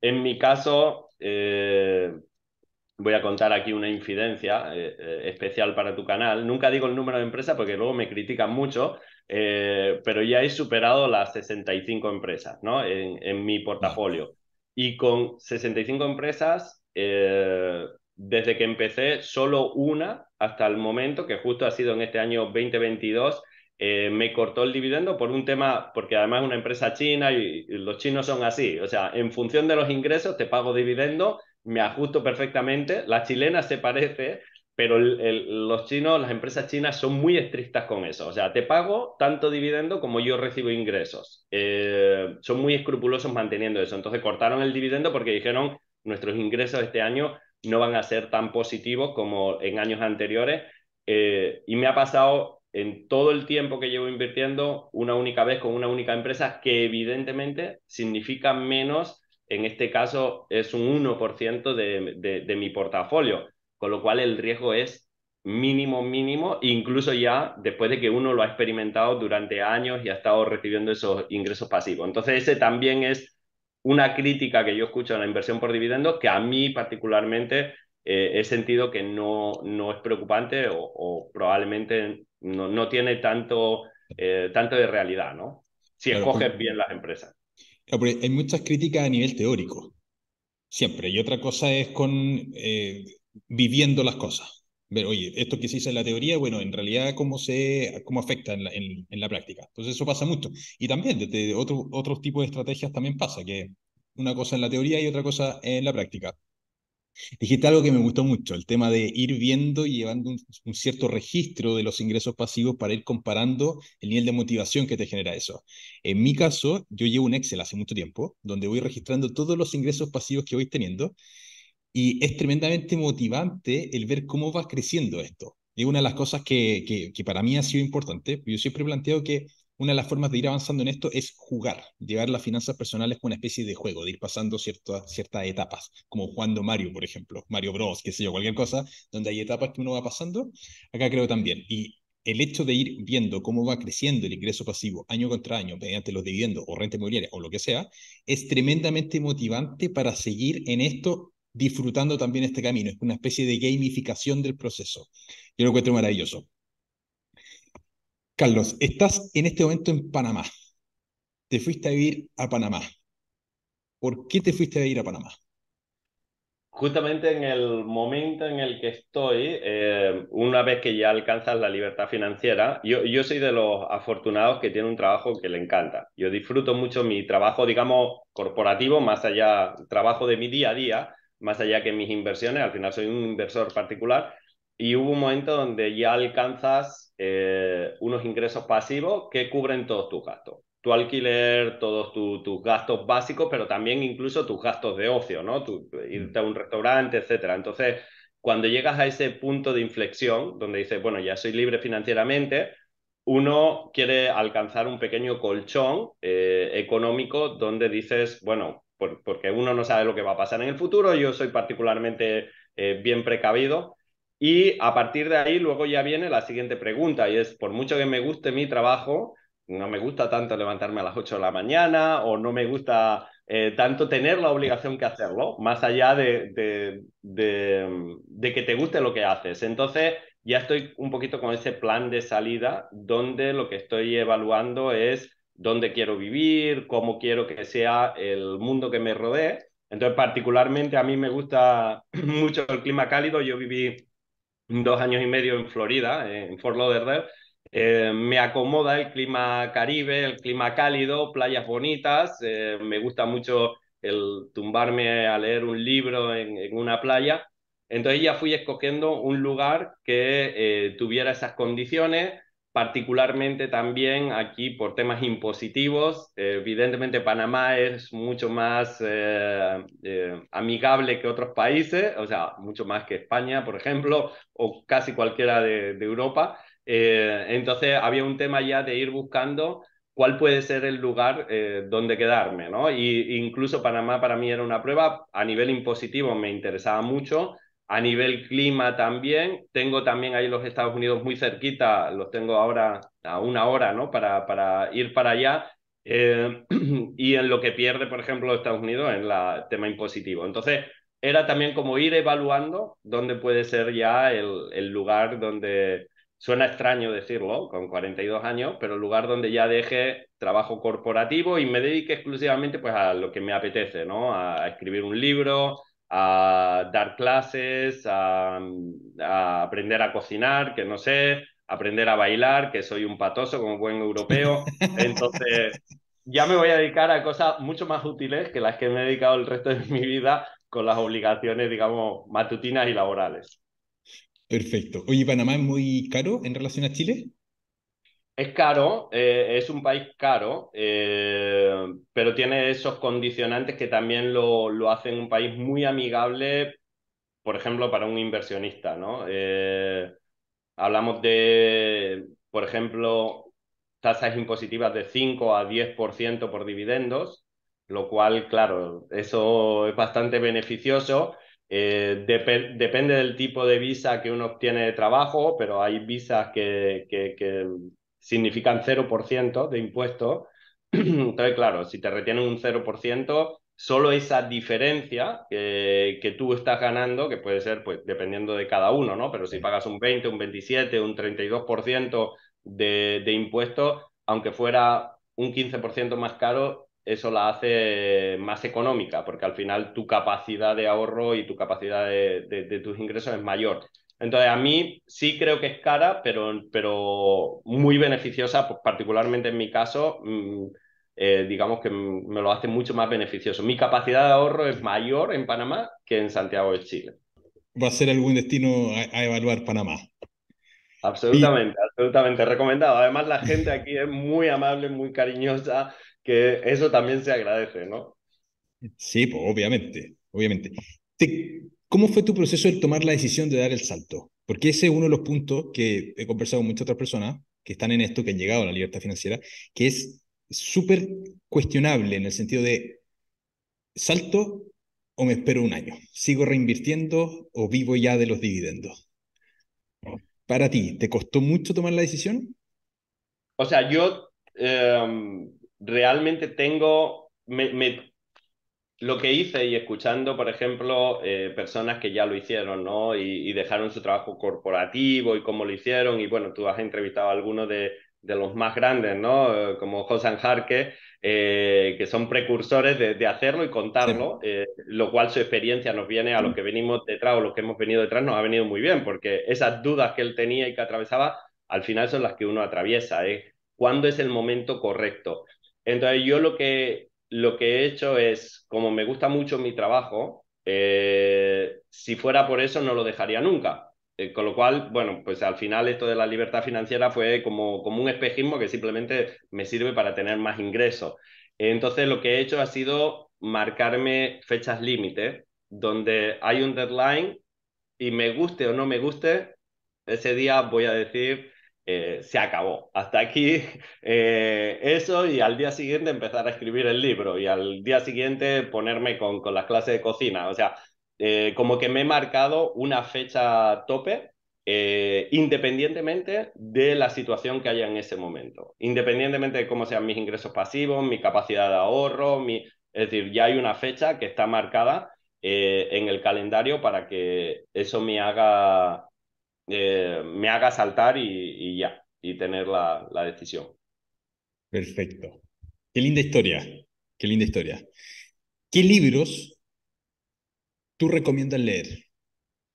Speaker 1: En mi caso, eh, voy a contar aquí una incidencia eh, especial para tu canal. Nunca digo el número de empresas porque luego me critican mucho, eh, pero ya he superado las 65 empresas ¿no? en, mi portafolio. Y con 65 empresas, eh, desde que empecé, solo una hasta el momento, que justo ha sido en este año 2022, eh, me cortó el dividendo por un tema, porque además es una empresa china y, y, los chinos son así. O sea, en función de los ingresos te pago dividendo, me ajusto perfectamente. La chilena se parece, pero los chinos, las empresas chinas son muy estrictas con eso. O sea, te pago tanto dividendo como yo recibo ingresos. Eh, son muy escrupulosos manteniendo eso. Entonces cortaron el dividendo porque dijeron nuestros ingresos este año no van a ser tan positivos como en años anteriores. Eh, y me ha pasado en todo el tiempo que llevo invirtiendo una única vez con una única empresa que evidentemente significa menos, en este caso es un 1% de mi portafolio con lo cual el riesgo es mínimo, mínimo, incluso ya después de que uno lo ha experimentado durante años y ha estado recibiendo esos ingresos pasivos. Entonces, ese también es una crítica que yo escucho en la inversión por dividendos, que a mí particularmente eh, he sentido que no, no es preocupante o, probablemente no, tiene tanto, eh, tanto de realidad, ¿no? Si escoges bien las empresas.
Speaker 2: hay muchas críticas a nivel teórico, siempre. Y otra cosa es con... Eh, viviendo las cosas. Ver, oye, esto que se dice en la teoría, bueno, en realidad, ¿cómo, se, cómo afecta en la, práctica? Entonces, eso pasa mucho. Y también, de otro, otros tipos de estrategias también pasa, que una cosa en la teoría y otra cosa en la práctica. Dijiste algo que me gustó mucho, el tema de ir viendo y llevando un, un, cierto registro de los ingresos pasivos para ir comparando el nivel de motivación que te genera eso. En mi caso, yo llevo un Excel hace mucho tiempo, donde voy registrando todos los ingresos pasivos que voy teniendo y es tremendamente motivante el ver cómo va creciendo esto. Y una de las cosas que, que, para mí ha sido importante, yo siempre he planteado que una de las formas de ir avanzando en esto es jugar, llevar las finanzas personales como una especie de juego, de ir pasando ciertas, ciertas etapas, como jugando Mario, por ejemplo, Mario Bros, qué sé yo, cualquier cosa, donde hay etapas que uno va pasando, acá creo también. Y el hecho de ir viendo cómo va creciendo el ingreso pasivo año contra año mediante los dividendos o renta inmobiliaria o lo que sea, es tremendamente motivante para seguir en esto disfrutando también este camino. Es una especie de gamificación del proceso. Yo lo encuentro maravilloso. Carlos, estás en este momento en Panamá. Te fuiste a vivir a Panamá. ¿Por qué te fuiste a ir a Panamá?
Speaker 1: Justamente en el momento en el que estoy, eh, una vez que ya alcanzas la libertad financiera, yo, yo soy de los afortunados que tiene un trabajo que le encanta. Yo disfruto mucho mi trabajo, digamos, corporativo, más allá trabajo de mi día a día, más allá que mis inversiones, al final soy un inversor particular, y hubo un momento donde ya alcanzas eh, unos ingresos pasivos que cubren todos tus gastos. Tu alquiler, todos tus gastos básicos, pero también incluso tus gastos de ocio, ¿no? irte a un restaurante, etcétera. Entonces, cuando llegas a ese punto de inflexión, donde dices, bueno, ya soy libre financieramente, uno quiere alcanzar un pequeño colchón eh, económico donde dices, bueno, porque uno no sabe lo que va a pasar en el futuro, yo soy particularmente eh, bien precavido. Y a partir de ahí luego ya viene la siguiente pregunta y es, por mucho que me guste mi trabajo, no me gusta tanto levantarme a las 8 de la mañana o no me gusta eh, tanto tener la obligación que hacerlo, más allá de, que te guste lo que haces. Entonces, ya estoy un poquito con ese plan de salida donde lo que estoy evaluando es dónde quiero vivir, cómo quiero que sea el mundo que me rodee. Entonces, particularmente a mí me gusta mucho el clima cálido. Yo viví dos años y medio en Florida, eh, en Fort Lauderdale. Eh, me acomoda el clima caribe, el clima cálido, playas bonitas. Eh, me gusta mucho el tumbarme a leer un libro en, una playa. Entonces ya fui escogiendo un lugar que tuviera esas condiciones, particularmente también aquí por temas impositivos. evidentemente Panamá es mucho más eh, eh, amigable que otros países, o sea, mucho más que España, por ejemplo, o casi cualquiera de, Europa. Eh, entonces había un tema ya de ir buscando cuál puede ser el lugar donde quedarme, ¿no? Y incluso Panamá para mí era una prueba, a nivel impositivo me interesaba mucho, a nivel clima también, tengo también ahí los Estados Unidos muy cerquita, los tengo ahora a una hora, ¿no? Para, para ir para allá. Eh, y en lo que pierde, por ejemplo, Estados Unidos en el tema impositivo. Entonces, era también como ir evaluando dónde puede ser ya el, el lugar donde, suena extraño decirlo, con 42 años, pero el lugar donde ya deje trabajo corporativo y me dedique exclusivamente pues, a lo que me apetece, ¿no? A escribir un libro, a dar clases, a, aprender a cocinar, que no sé, aprender a bailar, que soy un patoso como buen europeo. Entonces, ya me voy a dedicar a cosas mucho más útiles que las que me he dedicado el resto de mi vida con las obligaciones, digamos, matutinas y laborales.
Speaker 2: Perfecto. Oye, ¿Panamá es muy caro en relación a Chile?
Speaker 1: Es caro, eh, es un país caro, eh, pero tiene esos condicionantes que también lo, lo, hacen un país muy amigable, por ejemplo, para un inversionista, ¿no? Eh, hablamos de, por ejemplo, tasas impositivas de 5 a 10% por dividendos, lo cual, claro, eso es bastante beneficioso. depende del tipo de visa que uno obtiene de trabajo, pero hay visas que, significan 0% de impuestos. Entonces, claro, si te retienen un 0%, solo esa diferencia que, tú estás ganando, que puede ser pues, dependiendo de cada uno, ¿no? Pero si pagas un 20, un 27, un 32% de, de impuestos, aunque fuera un 15% más caro, eso la hace más económica, porque al final tu capacidad de ahorro y tu capacidad de tus ingresos es mayor. Entonces, a mí sí creo que es cara, pero, pero muy beneficiosa, pues, particularmente en mi caso, mm, eh, digamos que me lo hace mucho más beneficioso. Mi capacidad de ahorro es mayor en Panamá que en Santiago de Chile.
Speaker 2: Va a ser algún destino a, evaluar Panamá.
Speaker 1: Absolutamente, absolutamente recomendado. Además, la gente aquí es muy amable, muy cariñosa, que eso también se agradece, ¿no?
Speaker 2: Sí, pues obviamente, obviamente. ¿Cómo fue tu proceso de tomar la decisión de dar el salto? Porque ese es uno de los puntos que he conversado con muchas otras personas que están en esto, que han llegado a la libertad financiera, que es súper cuestionable en el sentido de salto o me espero un año, sigo reinvirtiendo o vivo ya de los dividendos. Para ti, ¿te costó mucho tomar la decisión?
Speaker 1: O sea, yo em, realmente tengo, me, me lo que hice y escuchando, por ejemplo, eh, personas que ya lo hicieron, ¿no? Y, dejaron su trabajo corporativo y cómo lo hicieron. Y bueno, tú has entrevistado a algunos de, los más grandes, ¿no? Como José Anjarque, eh, que son precursores de, hacerlo y contarlo, eh, lo cual su experiencia nos viene a los mm. que venimos detrás o los que hemos venido detrás, nos ha venido muy bien, porque esas dudas que él tenía y que atravesaba, al final son las que uno atraviesa, ¿eh? ¿Cuándo es el momento correcto? Entonces yo lo que lo que he hecho es, como me gusta mucho mi trabajo, eh, si fuera por eso no lo dejaría nunca. Eh, con lo cual, bueno, pues al final esto de la libertad financiera fue como, como un espejismo que simplemente me sirve para tener más ingresos. Entonces lo que he hecho ha sido marcarme fechas límite, donde hay un deadline y me guste o no me guste, ese día voy a decir, eh, se acabó. Hasta aquí eh, eso y al día siguiente empezar a escribir el libro y al día siguiente ponerme con, las clases de cocina. O sea, eh, como que me he marcado una fecha tope independientemente de la situación que haya en ese momento, independientemente de cómo sean mis ingresos pasivos, mi capacidad de ahorro, mi... es decir, ya hay una fecha que está marcada en el calendario para que eso me haga eh, me haga saltar y, ya, y tener la, decisión.
Speaker 2: Perfecto. Qué linda historia, qué linda historia. ¿Qué libros tú recomiendas leer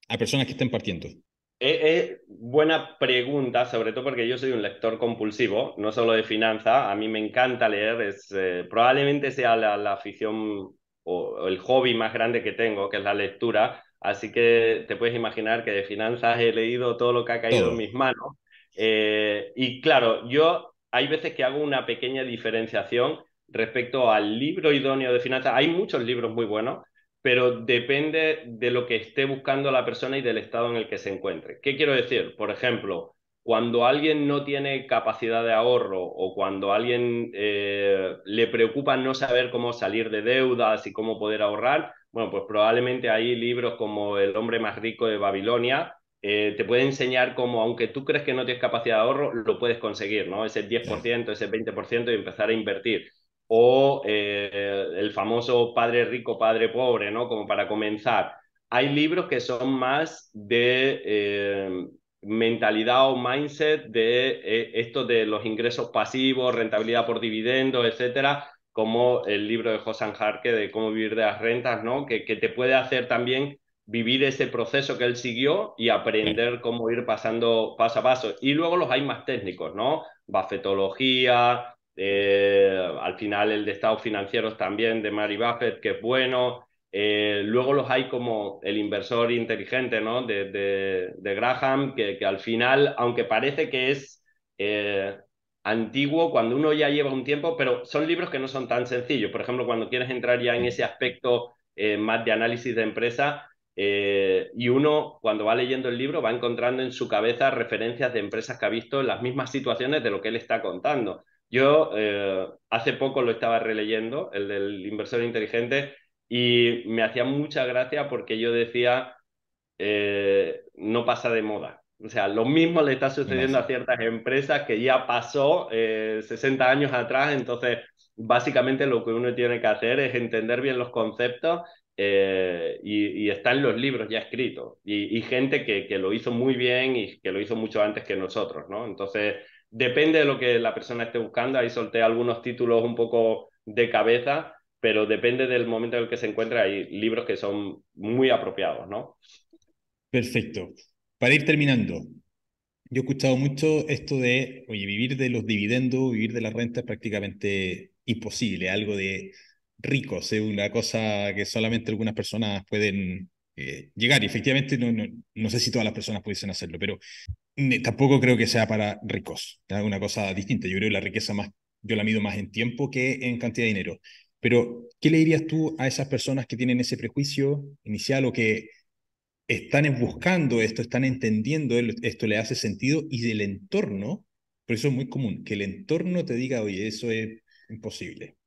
Speaker 2: a personas que estén partiendo? Es,
Speaker 1: eh, eh, buena pregunta, sobre todo porque yo soy un lector compulsivo, no solo de finanzas. A mí me encanta leer, es, probablemente sea la, afición o, el hobby más grande que tengo, que es la lectura. Así que te puedes imaginar que de finanzas he leído todo lo que ha caído en mis manos. Eh, y claro, yo hay veces que hago una pequeña diferenciación respecto al libro idóneo de finanzas. Hay muchos libros muy buenos, pero depende de lo que esté buscando la persona y del estado en el que se encuentre. ¿Qué quiero decir? Por ejemplo, cuando alguien no tiene capacidad de ahorro o cuando alguien eh, le preocupa no saber cómo salir de deudas y cómo poder ahorrar, bueno, pues probablemente hay libros como El hombre más rico de Babilonia, eh, te puede enseñar cómo, aunque tú crees que no tienes capacidad de ahorro, lo puedes conseguir, ¿no? Ese 10%, ese 20% y empezar a invertir. O eh, el famoso padre rico, padre pobre, ¿no? Como para comenzar. Hay libros que son más de eh, mentalidad o mindset de esto de los ingresos pasivos, rentabilidad por dividendos, etcétera, como el libro de José Harke de cómo vivir de las rentas, ¿no? Que, te puede hacer también vivir ese proceso que él siguió y aprender cómo ir pasando paso a paso. Y luego los hay más técnicos, ¿no? Bafetología, eh, al final el de estados financieros también de Mary Buffett, que es bueno. Eh, luego los hay como el inversor inteligente, ¿no? De, de, Graham, que, al final, aunque parece que es eh, antiguo, cuando uno ya lleva un tiempo, pero son libros que no son tan sencillos. Por ejemplo, cuando quieres entrar ya en ese aspecto eh, más de análisis de empresa, eh, y uno cuando va leyendo el libro va encontrando en su cabeza referencias de empresas que ha visto en las mismas situaciones de lo que él está contando. Yo eh, hace poco lo estaba releyendo, el del inversor inteligente, y me hacía mucha gracia porque yo decía, no pasa de moda. O sea, lo mismo le está sucediendo a ciertas empresas que ya pasó 60 eh, años atrás, entonces básicamente lo que uno tiene que hacer es entender bien los conceptos eh, y, y, están los libros ya escritos y, gente que, lo hizo muy bien y que lo hizo mucho antes que nosotros, ¿no? Entonces, depende de lo que la persona esté buscando, ahí solté algunos títulos un poco de cabeza, pero depende del momento en el que se encuentra, hay libros que son muy apropiados, ¿no?
Speaker 2: Perfecto para ir terminando, yo he escuchado mucho esto de, oye, vivir de los dividendos, vivir de la renta es prácticamente imposible, algo de ricos, es una cosa que solamente algunas personas pueden eh, llegar. Y efectivamente, no, sé si todas las personas pudiesen hacerlo, pero tampoco creo que sea para ricos, es una cosa distinta. Yo creo que la riqueza más, yo la mido más en tiempo que en cantidad de dinero. Pero, ¿qué le dirías tú a esas personas que tienen ese prejuicio inicial o que están buscando esto, están entendiendo esto, le hace sentido y del entorno, pero eso es muy común, que el entorno te diga, oye, eso es imposible.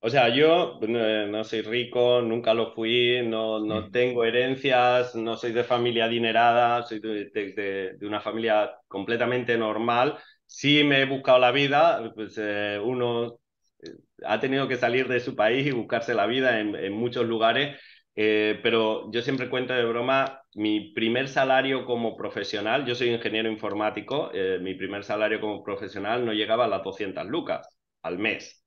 Speaker 1: O sea, yo no, soy rico, nunca lo fui, no, no tengo herencias, no soy de familia adinerada, soy de, una familia completamente normal. Sí me he buscado la vida, pues eh, uno eh, ha tenido que salir de su país y buscarse la vida en muchos lugares eh, pero yo siempre cuento de broma, mi primer salario como profesional, yo soy ingeniero informático, eh, mi primer salario como profesional no llegaba a las 200 lucas al mes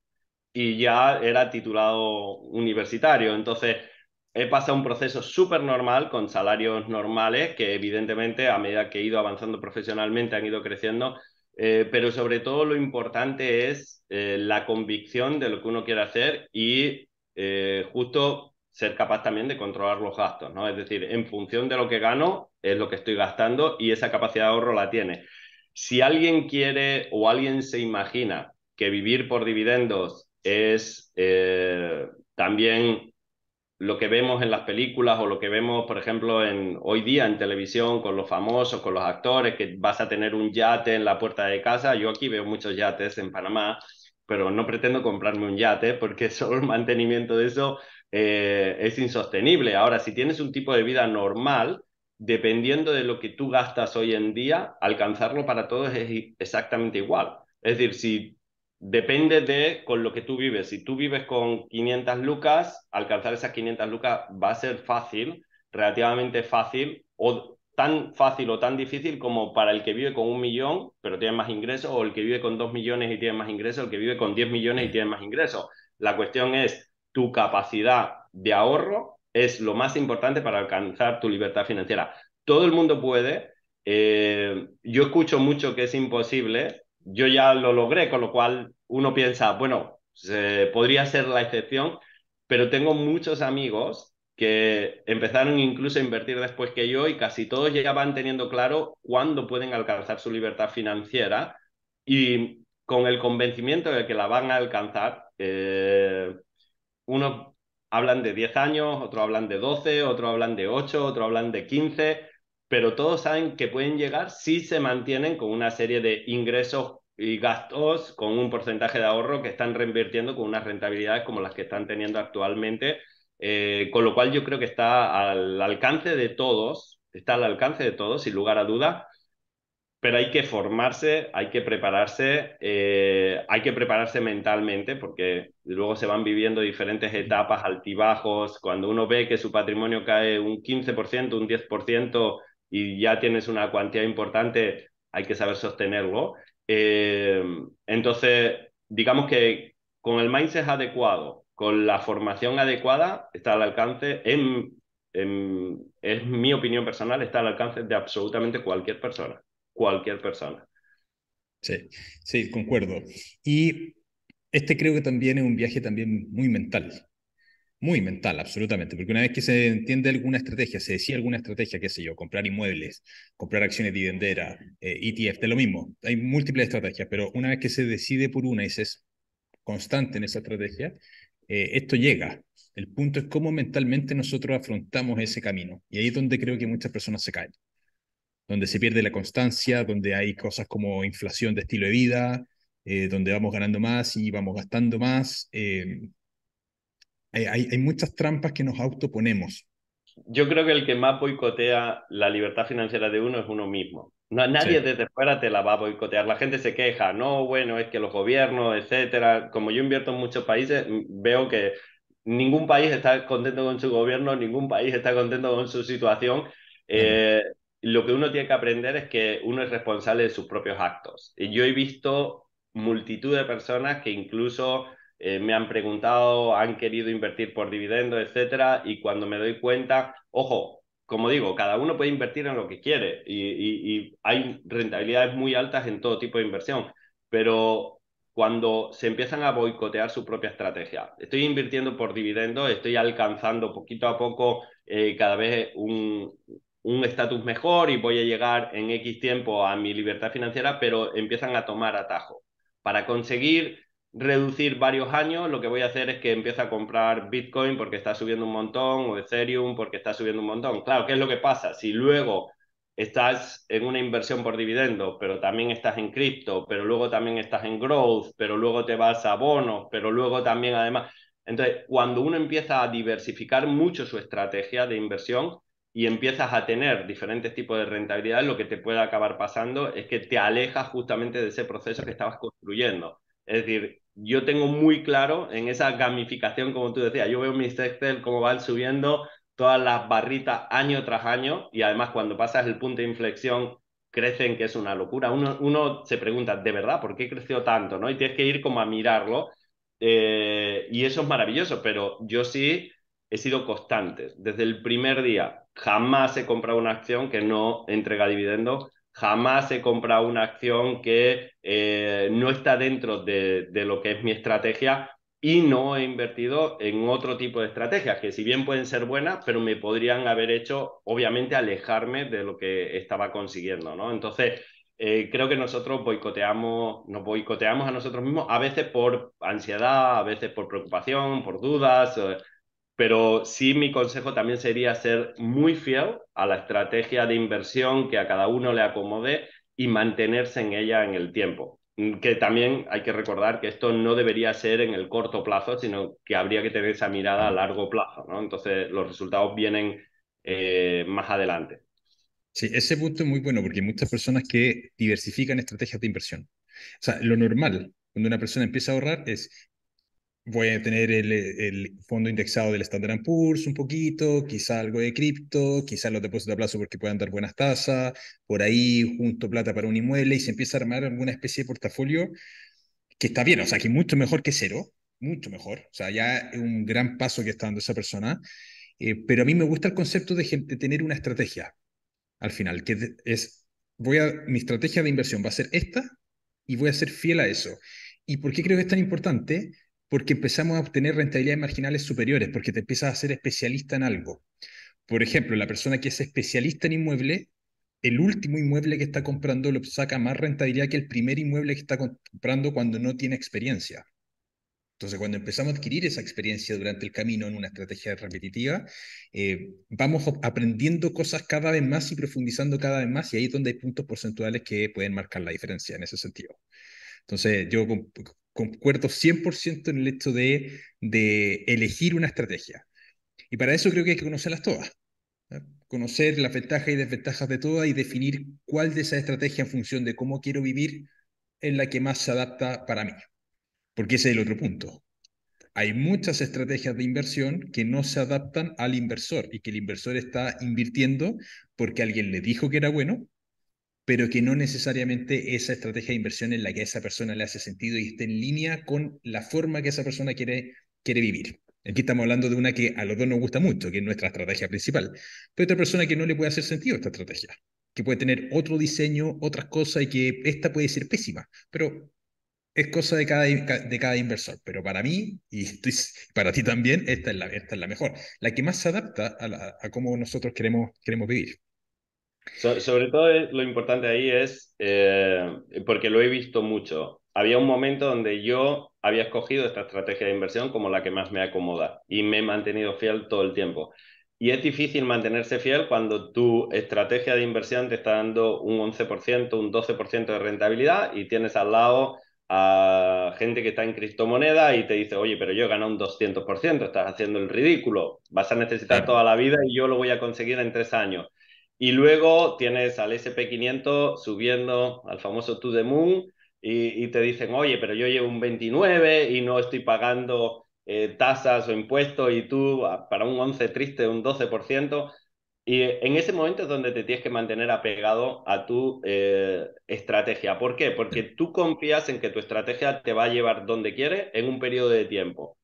Speaker 1: y ya era titulado universitario. Entonces, he pasado un proceso súper normal con salarios normales que evidentemente a medida que he ido avanzando profesionalmente han ido creciendo, eh, pero sobre todo lo importante es la convicción de lo que uno quiere hacer y justo ser capaz también de controlar los gastos, ¿no? Es decir, en función de lo que gano, es lo que estoy gastando y esa capacidad de ahorro la tiene. Si alguien quiere o alguien se imagina que vivir por dividendos es eh, también lo que vemos en las películas o lo que vemos, por ejemplo, en, hoy día en televisión con los famosos, con los actores, que vas a tener un yate en la puerta de casa. Yo aquí veo muchos yates en Panamá, pero no pretendo comprarme un yate porque solo el mantenimiento de eso eh, es insostenible. Ahora, si tienes un tipo de vida normal, dependiendo de lo que tú gastas hoy en día, alcanzarlo para todos es exactamente igual. Es decir, si depende de con lo que tú vives, si tú vives con 500 lucas, alcanzar esas 500 lucas va a ser fácil, relativamente fácil, o tan fácil o tan difícil como para el que vive con un millón, pero tiene más ingresos, o el que vive con dos millones y tiene más ingresos, o el que vive con 10 millones y tiene más ingresos. La cuestión es, tu capacidad de ahorro es lo más importante para alcanzar tu libertad financiera. Todo el mundo puede. Eh, yo escucho mucho que es imposible. Yo ya lo logré, con lo cual uno piensa, bueno, podría ser la excepción, pero tengo muchos amigos que empezaron incluso a invertir después que yo y casi todos ya van teniendo claro cuándo pueden alcanzar su libertad financiera y con el convencimiento de que la van a alcanzar, eh, unos hablan de 10 años, otros hablan de 12, otros hablan de 8, otros hablan de 15, pero todos saben que pueden llegar si se mantienen con una serie de ingresos y gastos con un porcentaje de ahorro que están reinvirtiendo con unas rentabilidades como las que están teniendo actualmente, eh, con lo cual yo creo que está al alcance de todos, está al alcance de todos, sin lugar a dudas, pero hay que formarse, hay que prepararse, eh, hay que prepararse mentalmente porque luego se van viviendo diferentes etapas, altibajos, cuando uno ve que su patrimonio cae un 15%, un 10% y ya tienes una cuantía importante, hay que saber sostenerlo. Eh, entonces, digamos que con el mindset adecuado, con la formación adecuada, está al alcance, en, en, es mi opinión personal, está al alcance de absolutamente cualquier persona cualquier persona.
Speaker 2: Sí, sí, concuerdo. Y este creo que también es un viaje también muy mental. Muy mental, absolutamente, porque una vez que se entiende alguna estrategia, se decía alguna estrategia, qué sé yo, comprar inmuebles, comprar acciones dividendera ETF, eh, e de lo mismo, hay múltiples estrategias, pero una vez que se decide por una y se es constante en esa estrategia, eh, esto llega. El punto es cómo mentalmente nosotros afrontamos ese camino, y ahí es donde creo que muchas personas se caen donde se pierde la constancia, donde hay cosas como inflación de estilo de vida, eh, donde vamos ganando más y vamos gastando más. Eh, hay, muchas trampas que nos autoponemos.
Speaker 1: Yo creo que el que más boicotea la libertad financiera de uno es uno mismo. nadie desde fuera te la va a boicotear. La gente se queja, no, bueno, es que los gobiernos, etcétera. Como yo invierto en muchos países, veo que ningún país está contento con su gobierno, ningún país está contento con su situación. Eh, lo que uno tiene que aprender es que uno es responsable de sus propios actos. Y yo he visto multitud de personas que incluso eh, me han preguntado, han querido invertir por dividendo, etcétera, y cuando me doy cuenta, ojo, como digo, cada uno puede invertir en lo que quiere y, hay rentabilidades muy altas en todo tipo de inversión, pero cuando se empiezan a boicotear su propia estrategia. Estoy invirtiendo por dividendo, estoy alcanzando poquito a poco eh, cada vez un, un estatus mejor y voy a llegar en X tiempo a mi libertad financiera, pero empiezan a tomar atajo. Para conseguir reducir varios años, lo que voy a hacer es que empieza a comprar Bitcoin porque está subiendo un montón o Ethereum porque está subiendo un montón. Claro, ¿qué es lo que pasa? Si luego estás en una inversión por dividendo, pero también estás en cripto, pero luego también estás en growth, pero luego te vas a bonos, pero luego también además... Entonces, cuando uno empieza a diversificar mucho su estrategia de inversión, y empiezas a tener diferentes tipos de rentabilidad, lo que te puede acabar pasando es que te alejas justamente de ese proceso que estabas construyendo. Es decir, yo tengo muy claro en esa gamificación, como tú decías, yo veo mis Excel cómo van subiendo todas las barritas año tras año y además cuando pasas el punto de inflexión crecen, que es una locura. Uno, se pregunta, ¿de verdad por qué creció tanto? ¿no? Y tienes que ir como a mirarlo eh, y eso es maravilloso, pero yo sí he sido constante. Desde el primer día, jamás he comprado una acción que no entrega dividendos, jamás he comprado una acción que eh, no está dentro de, lo que es mi estrategia y no he invertido en otro tipo de estrategias que si bien pueden ser buenas, pero me podrían haber hecho, obviamente, alejarme de lo que estaba consiguiendo, ¿no? Entonces, eh, creo que nosotros boicoteamos, nos boicoteamos a nosotros mismos, a veces por ansiedad, a veces por preocupación, por dudas, eh, pero sí mi consejo también sería ser muy fiel a la estrategia de inversión que a cada uno le acomode y mantenerse en ella en el tiempo. Mm, que también hay que recordar que esto no debería ser en el corto plazo, sino que habría que tener esa mirada a largo plazo, ¿no? Entonces los resultados vienen eh, más adelante.
Speaker 2: Sí, ese punto es muy bueno porque hay muchas personas que diversifican estrategias de inversión. O sea, lo normal cuando una persona empieza a ahorrar es voy a tener el, el fondo indexado del Standard Poor's un poquito, quizá algo de cripto, quizá los depósitos a plazo porque puedan dar buenas tasas, por ahí junto plata para un inmueble y se empieza a armar alguna especie de portafolio que está bien, o sea, que mucho mejor que cero, mucho mejor, o sea, ya es un gran paso que está dando esa persona, eh, pero a mí me gusta el concepto de, tener una estrategia al final, que es, voy a, mi estrategia de inversión va a ser esta y voy a ser fiel a eso. ¿Y por qué creo que es tan importante? porque empezamos a obtener rentabilidades marginales superiores, porque te empiezas a ser especialista en algo. Por ejemplo, la persona que es especialista en inmueble, el último inmueble que está comprando lo saca más rentabilidad que el primer inmueble que está comprando cuando no tiene experiencia. Entonces, cuando empezamos a adquirir esa experiencia durante el camino en una estrategia repetitiva, eh, vamos aprendiendo cosas cada vez más y profundizando cada vez más, y ahí es donde hay puntos porcentuales que pueden marcar la diferencia en ese sentido. Entonces, yo concuerdo 100% en el hecho de, elegir una estrategia. Y para eso creo que hay que conocerlas todas. Conocer las ventajas y desventajas de todas y definir cuál de esas estrategias en función de cómo quiero vivir es la que más se adapta para mí. Porque ese es el otro punto. Hay muchas estrategias de inversión que no se adaptan al inversor y que el inversor está invirtiendo porque alguien le dijo que era bueno pero que no necesariamente esa estrategia de inversión en la que a esa persona le hace sentido y esté en línea con la forma que esa persona quiere, quiere vivir. Aquí estamos hablando de una que a los dos nos gusta mucho, que es nuestra estrategia principal, pero otra persona que no le puede hacer sentido esta estrategia, que puede tener otro diseño, otras cosas y que esta puede ser pésima, pero es cosa de cada, de cada inversor. Pero para mí, y para ti también, esta es, la, esta es la mejor, la que más se adapta a, cómo nosotros queremos, queremos vivir
Speaker 1: sobre todo lo importante ahí es, eh, porque lo he visto mucho, había un momento donde yo había escogido esta estrategia de inversión como la que más me acomoda y me he mantenido fiel todo el tiempo. Y es difícil mantenerse fiel cuando tu estrategia de inversión te está dando un 11%, un 12% de rentabilidad y tienes al lado a gente que está en criptomoneda y te dice, oye, pero yo he ganado un 200%, estás haciendo el ridículo, vas a necesitar toda la vida y yo lo voy a conseguir en tres años. Y luego tienes al SP500 subiendo al famoso To The Moon y, te dicen, oye, pero yo llevo un 29 y no estoy pagando eh, tasas o impuestos y tú ah, para un 11 triste, un 12%. Y eh, en ese momento es donde te tienes que mantener apegado a tu eh, estrategia. ¿Por qué? Porque tú confías en que tu estrategia te va a llevar donde quiere en un periodo de tiempo.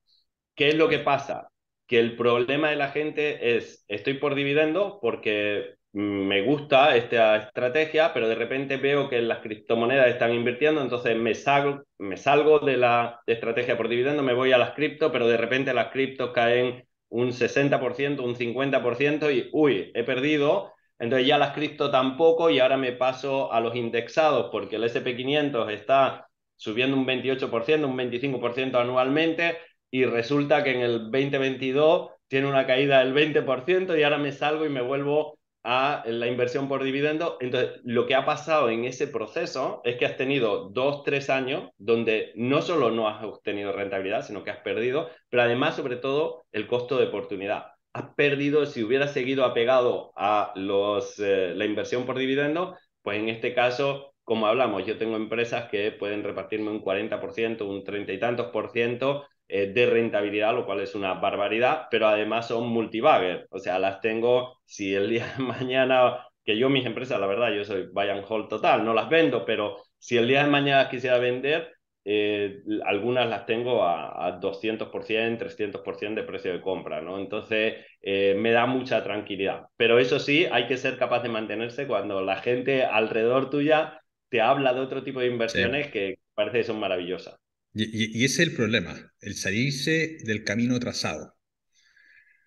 Speaker 1: ¿Qué es lo que pasa? Que el problema de la gente es, estoy por dividendo porque me gusta esta estrategia, pero de repente veo que las criptomonedas están invirtiendo, entonces me salgo, me salgo de la estrategia por dividendo, me voy a las cripto, pero de repente las cripto caen un 60%, un 50% y, uy, he perdido, entonces ya las cripto tampoco y ahora me paso a los indexados porque el SP500 está subiendo un 28%, un 25% anualmente y resulta que en el 2022 tiene una caída del 20% y ahora me salgo y me vuelvo a la inversión por dividendo. Entonces, lo que ha pasado en ese proceso es que has tenido dos, tres años donde no solo no has obtenido rentabilidad, sino que has perdido, pero además, sobre todo, el costo de oportunidad. Has perdido, si hubieras seguido apegado a los, eh, la inversión por dividendo, pues en este caso, como hablamos, yo tengo empresas que pueden repartirme un 40%, un treinta y tantos por ciento de rentabilidad, lo cual es una barbaridad, pero además son multibagger, o sea, las tengo, si el día de mañana, que yo mis empresas, la verdad, yo soy buy and hold total, no las vendo, pero si el día de mañana quisiera vender, eh, algunas las tengo a, a 200%, 300% de precio de compra, ¿no? Entonces, eh, me da mucha tranquilidad. Pero eso sí, hay que ser capaz de mantenerse cuando la gente alrededor tuya te habla de otro tipo de inversiones que parece que son maravillosas.
Speaker 2: Y, ese es el problema, el salirse del camino trazado.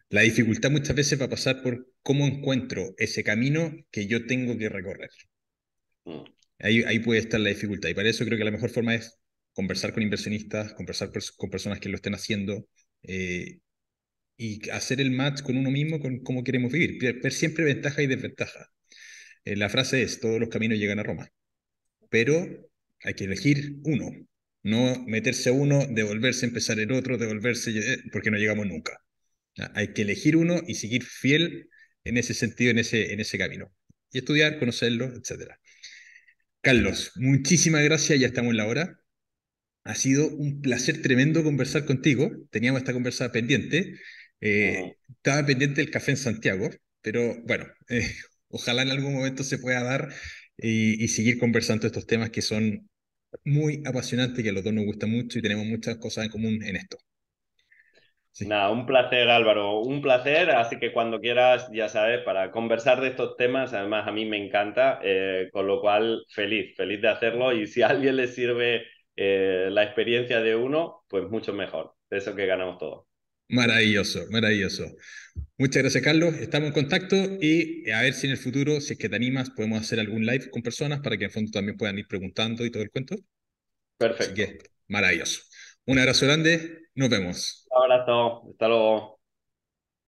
Speaker 2: La dificultad muchas veces va a pasar por cómo encuentro ese camino que yo tengo que recorrer. Mm. Ahí, puede estar la dificultad. Y para eso creo que la mejor forma es conversar con inversionistas, conversar con personas que lo estén haciendo eh, y hacer el match con uno mismo, con cómo queremos vivir. Ver, siempre ventaja y desventaja. Eh, la frase es, todos los caminos llegan a Roma, pero hay que elegir uno. No meterse uno, devolverse, empezar el otro, devolverse, eh, porque no llegamos nunca. Hay que elegir uno y seguir fiel en ese sentido, en ese, en ese camino. Y estudiar, conocerlo, etc. Carlos, muchísimas gracias, ya estamos en la hora. Ha sido un placer tremendo conversar contigo. Teníamos esta conversa pendiente. Eh, estaba pendiente el café en Santiago, pero bueno, eh, ojalá en algún momento se pueda dar y, y, seguir conversando estos temas que son muy apasionante que a los dos nos gusta mucho y tenemos muchas cosas en común en esto.
Speaker 1: Nada, un placer Álvaro, un placer, así que cuando quieras, ya sabes, para conversar de estos temas, además a mí me encanta, eh, con lo cual feliz, feliz de hacerlo y si a alguien le sirve eh, la experiencia de uno, pues mucho mejor, de eso que ganamos todos.
Speaker 2: Maravilloso, maravilloso. Muchas gracias, Carlos. Estamos en contacto y eh, a ver si en el futuro, si es que te animas, podemos hacer algún live con personas para que en fondo también puedan ir preguntando y todo el cuento. Perfecto. maravilloso. Un abrazo grande, nos vemos.
Speaker 1: Un abrazo, hasta luego.